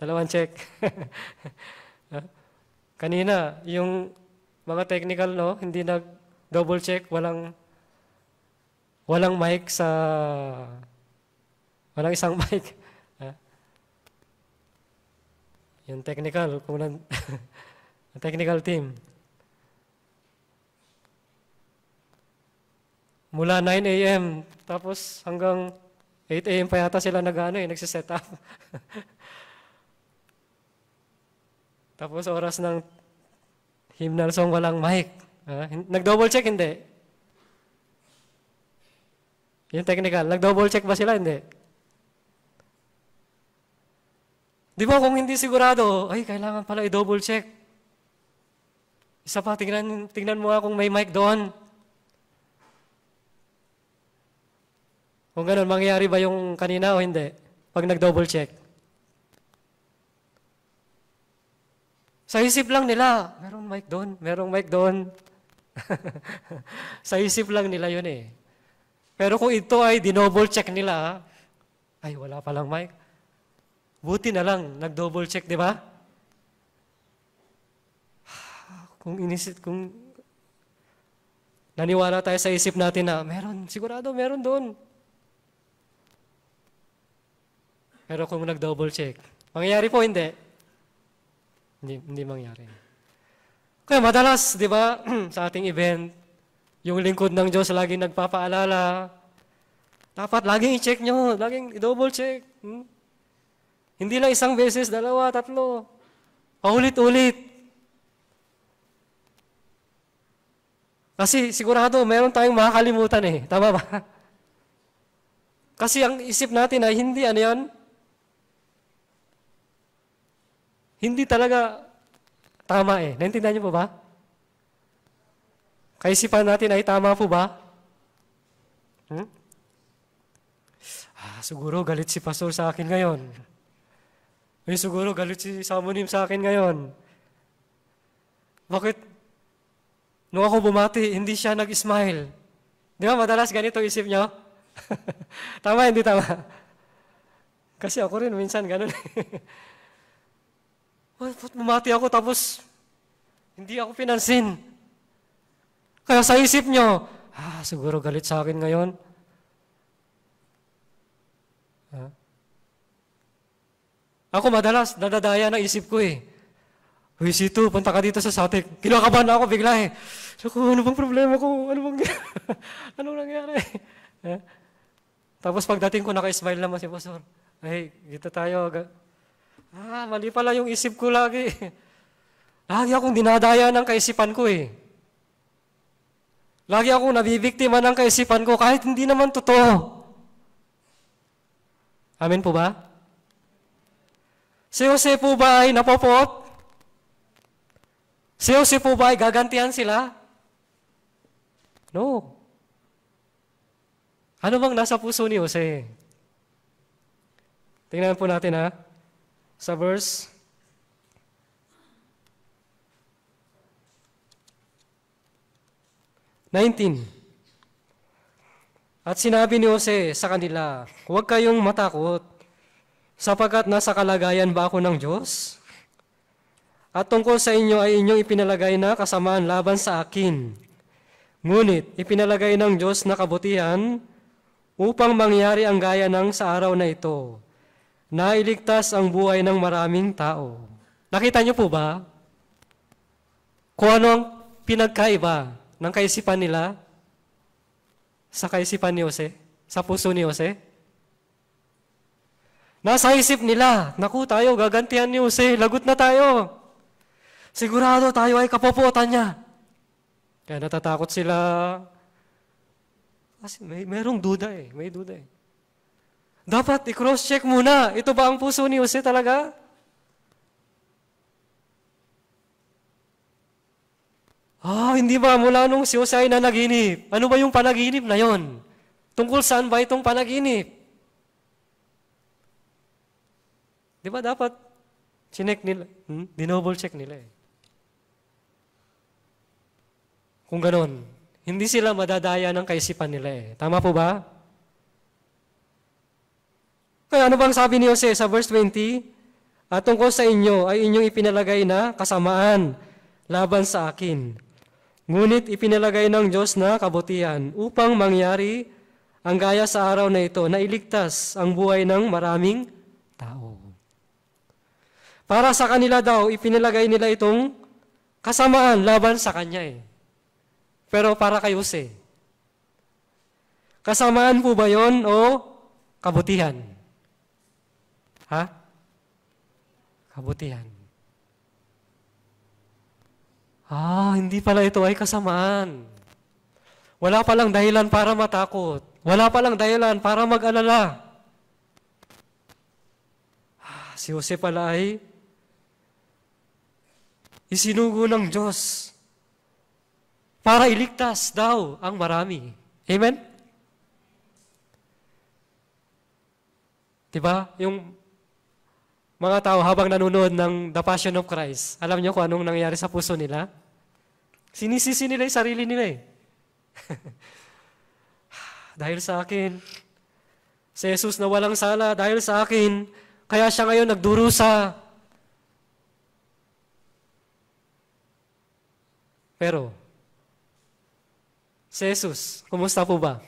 Dalawang check. Kanina, yung mga technical, no? Hindi nag-double check, walang walang mic sa walang isang mic. Yung technical, kung nan technical team. Mula 9 a.m. tapos hanggang 8 a.m. pa yata sila nag-ano eh, nagsiset up. tapos oras ng Hymnal song walang mic. Uh, nag-double check? Hindi. Yung technical. Nag-double check ba sila? Hindi. Di ba kung hindi sigurado, ay, kailangan pala i-double check. Isa pa, tingnan, tingnan mo nga kung may mic doon. Kung ganun, mangyayari ba yung kanina o hindi? Pag nag-double check. Sa isip lang nila, merong mic doon, merong mic doon. sa isip lang nila yun eh. Pero kung ito ay dinoble check nila, ay wala palang mic. Buti na lang, nag-double check, di ba? Kung inisip, kung naniwala tayo sa isip natin na, meron, sigurado meron doon. Pero kung nag-double check, mangyayari po hindi. Hindi, hindi mangyari. Kaya madalas, di ba, sa ating event, yung lingkod ng Diyos lagi nagpapaalala, dapat laging i-check nyo, laging i-double check. Hmm? Hindi lang isang beses, dalawa, tatlo. Paulit-ulit. Kasi sigurado, meron tayong makakalimutan eh. Tama ba? Kasi ang isip natin ay hindi, ano yan? hindi talaga tama eh. Naintindihan niyo po ba? Kaisipan natin ay tama po ba? Hmm? Ah, siguro galit si pastor sa akin ngayon. Eh, siguro galit si Samunim sa akin ngayon. Bakit? Nung ako bumati, hindi siya nag-smile. Di ba madalas ganito isip niyo? tama, hindi tama. Kasi ako rin minsan ganun. Eh. Ba't bumati ako tapos hindi ako pinansin? Kaya sa isip nyo, ah, siguro galit sa akin ngayon. Ha? Ah. Ako madalas, nadadaya ng isip ko eh. Uy, Sito, punta ka dito sa satik. Kinakabahan ako bigla eh. Naku, ano bang problema ko? Ano bang, ano nangyari? eh? Tapos pagdating ko, naka-smile naman si Pastor. Ay, dito tayo. Ah, mali pala yung isip ko lagi. Lagi akong dinadaya ng kaisipan ko eh. Lagi akong nabibiktima ng kaisipan ko kahit hindi naman totoo. Amen po ba? Si Jose po ba ay napopot? Si Jose po ba ay gagantihan sila? No. Ano bang nasa puso ni Jose? Tingnan po natin ha sa verse 19. At sinabi ni Jose sa kanila, Huwag kayong matakot, sapagkat nasa kalagayan ba ako ng Diyos? At tungkol sa inyo ay inyong ipinalagay na kasamaan laban sa akin. Ngunit ipinalagay ng Diyos na kabutihan upang mangyari ang gaya ng sa araw na ito nailigtas ang buhay ng maraming tao. Nakita niyo po ba kung ano ang pinagkaiba ng kaisipan nila sa kaisipan ni Jose, sa puso ni Jose? Nasa isip nila, naku tayo, gagantihan ni Jose, lagot na tayo. Sigurado tayo ay kapopotan niya. Kaya natatakot sila. Kasi may, merong duda eh, may duda eh. Dapat i-cross-check muna. Ito ba ang puso ni Jose talaga? Ah, oh, hindi ba mula nung si Jose ay nanaginip? Ano ba yung panaginip na yon? Tungkol saan ba itong panaginip? Di ba dapat chinek nila, hmm? dinoble check nila eh. Kung ganon, hindi sila madadaya ng kaisipan nila eh. Tama po ba? Kaya eh, ano bang sabi ni Jose sa verse 20? At ah, tungkol sa inyo ay inyong ipinalagay na kasamaan laban sa akin. Ngunit ipinalagay ng Diyos na kabutihan upang mangyari ang gaya sa araw na ito na iligtas ang buhay ng maraming tao. Para sa kanila daw, ipinilagay nila itong kasamaan laban sa kanya eh. Pero para kay Jose. Kasamaan po ba yon o kabutihan? Ha? Kabutihan. Ah, hindi pala ito ay kasamaan. Wala palang dahilan para matakot. Wala palang dahilan para mag-alala. Ah, si Jose pala ay isinugo ng Diyos para iligtas daw ang marami. Amen? Diba? Yung mga tao habang nanonood ng The Passion of Christ, alam niyo kung anong nangyari sa puso nila? Sinisisi nila yung sarili nila eh. dahil sa akin, si Jesus na walang sala, dahil sa akin, kaya siya ngayon nagdurusa. Pero, si Jesus, kumusta po ba?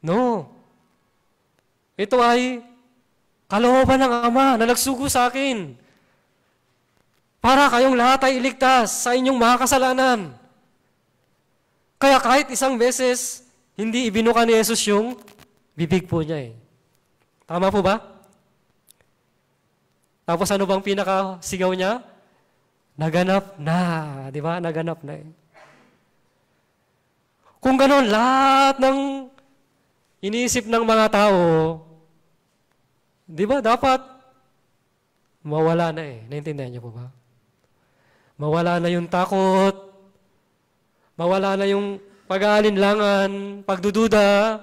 No. Ito ay Kalooban ng Ama na nagsugo sa akin para kayong lahat ay iligtas sa inyong mga kasalanan. Kaya kahit isang beses, hindi ibinuka ni Jesus yung bibig po niya eh. Tama po ba? Tapos ano bang pinakasigaw niya? Naganap na. Di ba? Naganap na eh. Kung ganoon, lahat ng iniisip ng mga tao, Di ba? Dapat mawala na eh. Naintindihan niyo po ba? Mawala na yung takot. Mawala na yung pag-aalinlangan, pagdududa.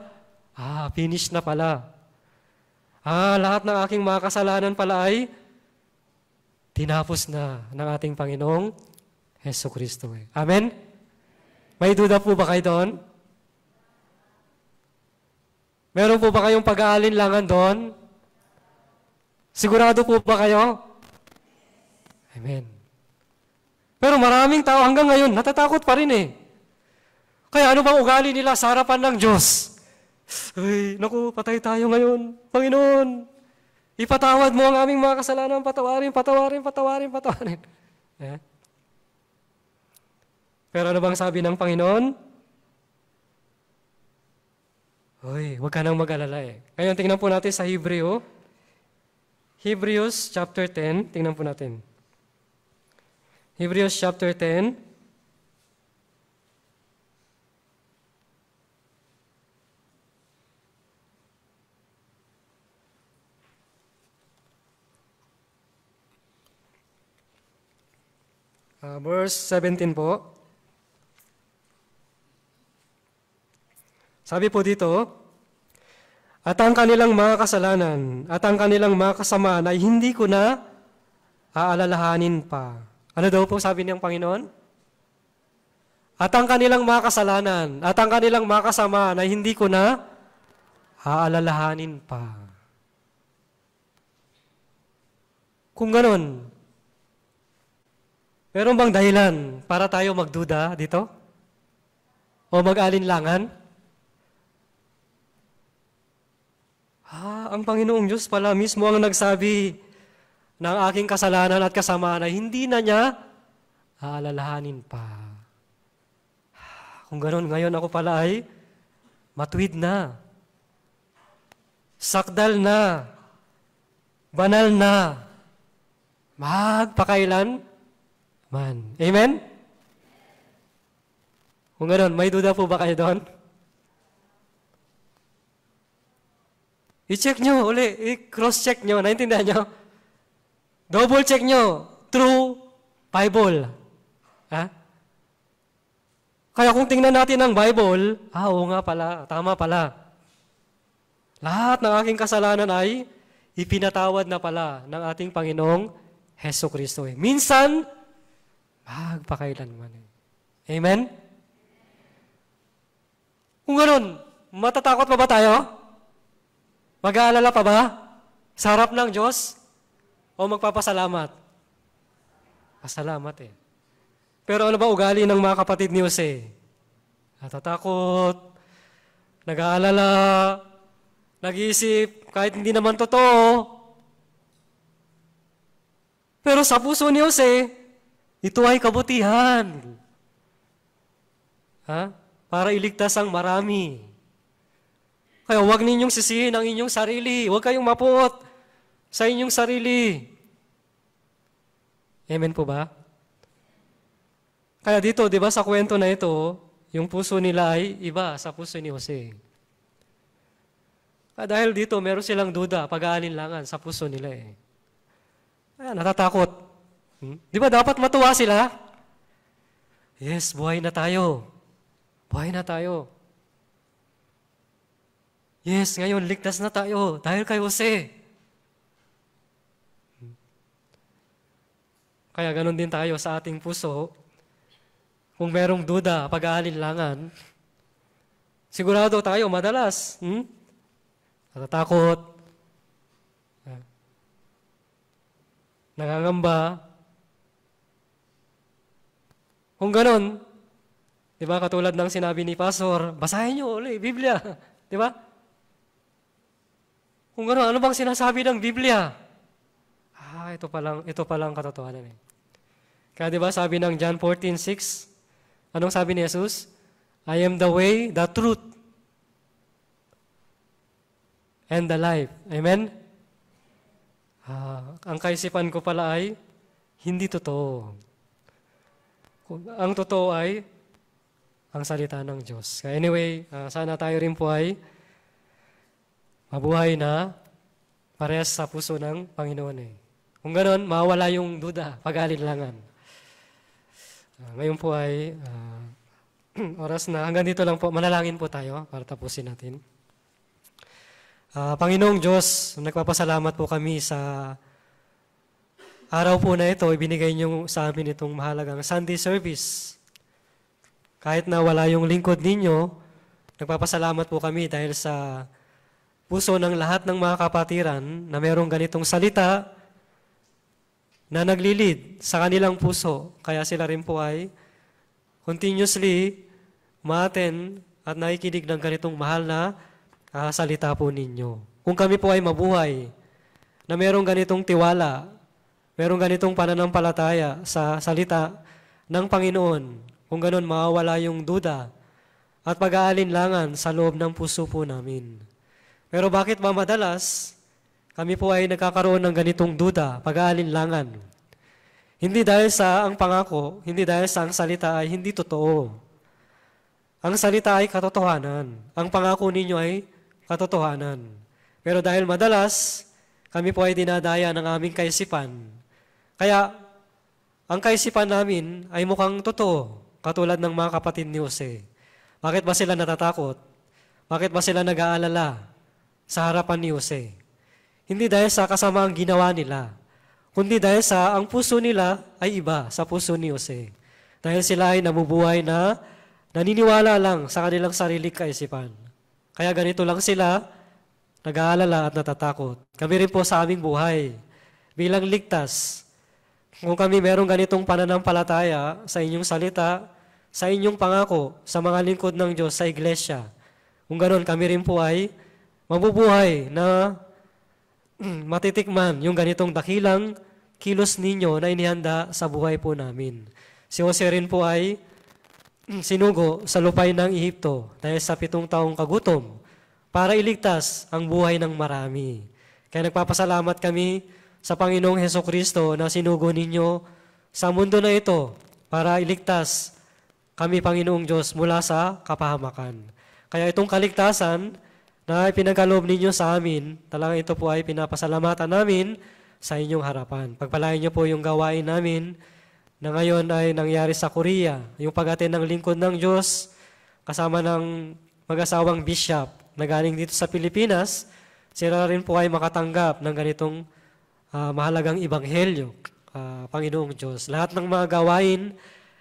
Ah, finish na pala. Ah, lahat ng aking mga kasalanan pala ay tinapos na ng ating Panginoong Heso Kristo. Eh. Amen? May duda po ba kayo doon? Meron po ba kayong pag-aalinlangan doon? Sigurado po ba kayo? Amen. Pero maraming tao hanggang ngayon, natatakot pa rin eh. Kaya ano bang ugali nila sa harapan ng Diyos? Ay, naku, patay tayo ngayon. Panginoon, ipatawad mo ang aming mga kasalanan. Patawarin, patawarin, patawarin, patawarin. Eh? Pero ano bang sabi ng Panginoon? Hoy, huwag ka nang mag-alala eh. Ngayon, tingnan po natin sa Hebreo Hebrews chapter 10, tingnan po natin. Hebrews chapter 10, Uh, ah, verse 17 po. Sabi po dito, at ang kanilang mga kasalanan at ang kanilang mga kasamaan ay hindi ko na aalalahanin pa. Ano daw po sabi niyang Panginoon? At ang kanilang mga kasalanan at ang kanilang mga kasamaan ay hindi ko na aalalahanin pa. Kung ganun, meron bang dahilan para tayo magduda dito? O mag-alinlangan? Ha, ah, ang Panginoong Diyos pala mismo ang nagsabi na ang aking kasalanan at kasamaan ay hindi na niya aalalahanin pa. Kung ganoon, ngayon ako pala ay matuwid na, sakdal na, banal na, magpakailan man. Amen? Kung ganoon, may duda po ba kayo doon? I-check nyo uli. I-cross-check nyo. Naintindihan nyo? Double-check nyo. True Bible. Ha? Ah? Kaya kung tingnan natin ang Bible, ah, oo nga pala, tama pala. Lahat ng aking kasalanan ay ipinatawad na pala ng ating Panginoong Heso Kristo. Eh. Minsan, magpakailanman. Eh. Amen? Kung ganun, matatakot pa ba tayo? Mag-aalala pa ba? Sa harap ng Diyos? O magpapasalamat? Pasalamat eh. Pero ano ba ugali ng mga kapatid ni Jose? Natatakot, nag-aalala, nag-iisip, kahit hindi naman totoo. Pero sa puso ni Jose, ito ay kabutihan. Ha? Para iligtas ang marami. Kaya huwag ninyong sisihin ang inyong sarili. Huwag kayong mapuot sa inyong sarili. Amen po ba? Kaya dito, di ba sa kwento na ito, yung puso nila ay iba sa puso ni Jose. Kaya dahil dito, meron silang duda, pag-aalinlangan sa puso nila eh. Kaya natatakot. Hmm? Di ba dapat matuwa sila? Yes, buhay na tayo. Buhay na tayo. Yes, ngayon ligtas na tayo dahil kay Jose. Kaya ganun din tayo sa ating puso. Kung merong duda, pag-aalinlangan, sigurado tayo madalas, hmm? natatakot, nangangamba. Kung ganun, di ba katulad ng sinabi ni Pastor, basahin niyo ulit Biblia, di ba? Kung gano'n, ano bang sinasabi ng Biblia? Ah, ito pa lang, ito pa lang katotohanan eh. Kaya di ba sabi ng John 14:6, anong sabi ni Jesus? I am the way, the truth, and the life. Amen? Ah, ang kaisipan ko pala ay, hindi totoo. Ang totoo ay, ang salita ng Diyos. Kaya anyway, uh, sana tayo rin po ay mabuhay na parehas sa puso ng Panginoon eh. Kung ganun, mawala yung duda, pag-alinlangan. Uh, ah, ngayon po ay uh, oras na. Hanggang dito lang po. Manalangin po tayo para tapusin natin. Uh, Panginoong Diyos, nagpapasalamat po kami sa araw po na ito. Ibinigay niyo sa amin itong mahalagang Sunday service. Kahit na wala yung lingkod ninyo, nagpapasalamat po kami dahil sa puso ng lahat ng mga kapatiran na merong ganitong salita na naglilid sa kanilang puso. Kaya sila rin po ay continuously maaten at nakikinig ng ganitong mahal na uh, salita po ninyo. Kung kami po ay mabuhay na merong ganitong tiwala, merong ganitong pananampalataya sa salita ng Panginoon, kung ganun mawawala yung duda at pag-aalinlangan sa loob ng puso po namin. Pero bakit ba madalas kami po ay nagkakaroon ng ganitong duda, pag-aalinlangan? Hindi dahil sa ang pangako, hindi dahil sa ang salita ay hindi totoo. Ang salita ay katotohanan. Ang pangako ninyo ay katotohanan. Pero dahil madalas, kami po ay dinadaya ng aming kaisipan. Kaya, ang kaisipan namin ay mukhang totoo, katulad ng mga kapatid ni Jose. Bakit ba sila natatakot? Bakit ba sila nag-aalala? sa harapan ni Jose. Hindi dahil sa kasamaang ginawa nila, kundi dahil sa ang puso nila ay iba sa puso ni Jose. Dahil sila ay nabubuhay na naniniwala lang sa kanilang sarili kaisipan. Kaya ganito lang sila, nag-aalala at natatakot. Kami rin po sa aming buhay, bilang ligtas, kung kami merong ganitong pananampalataya sa inyong salita, sa inyong pangako, sa mga lingkod ng Diyos, sa iglesia, kung ganoon kami rin po ay mabubuhay na matitikman yung ganitong dakilang kilos ninyo na inihanda sa buhay po namin. Si Jose rin po ay sinugo sa lupay ng Ehipto dahil sa pitong taong kagutom para iligtas ang buhay ng marami. Kaya nagpapasalamat kami sa Panginoong Heso Kristo na sinugo ninyo sa mundo na ito para iligtas kami, Panginoong Diyos, mula sa kapahamakan. Kaya itong kaligtasan, na ipinagkaloob ninyo sa amin. talaga ito po ay pinapasalamatan namin sa inyong harapan. Pagpalain niyo po yung gawain namin na ngayon ay nangyari sa Korea. Yung pag-atin ng lingkod ng Diyos kasama ng mag-asawang bishop na galing dito sa Pilipinas, sila rin po ay makatanggap ng ganitong uh, mahalagang ibanghelyo, uh, ah, Panginoong Diyos. Lahat ng mga gawain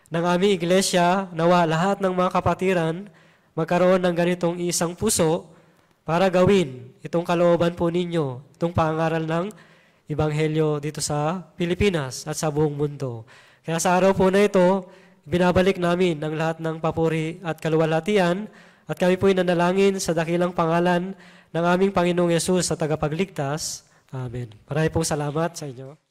ng aming iglesia, nawa lahat ng mga kapatiran, magkaroon ng ganitong isang puso para gawin itong kalooban po ninyo, itong pangaral ng Ibanghelyo dito sa Pilipinas at sa buong mundo. Kaya sa araw po na ito, binabalik namin ang lahat ng papuri at kaluwalhatian at kami po ay nanalangin sa dakilang pangalan ng aming Panginoong Yesus sa tagapagligtas. Amen. Maraming pong salamat sa inyo.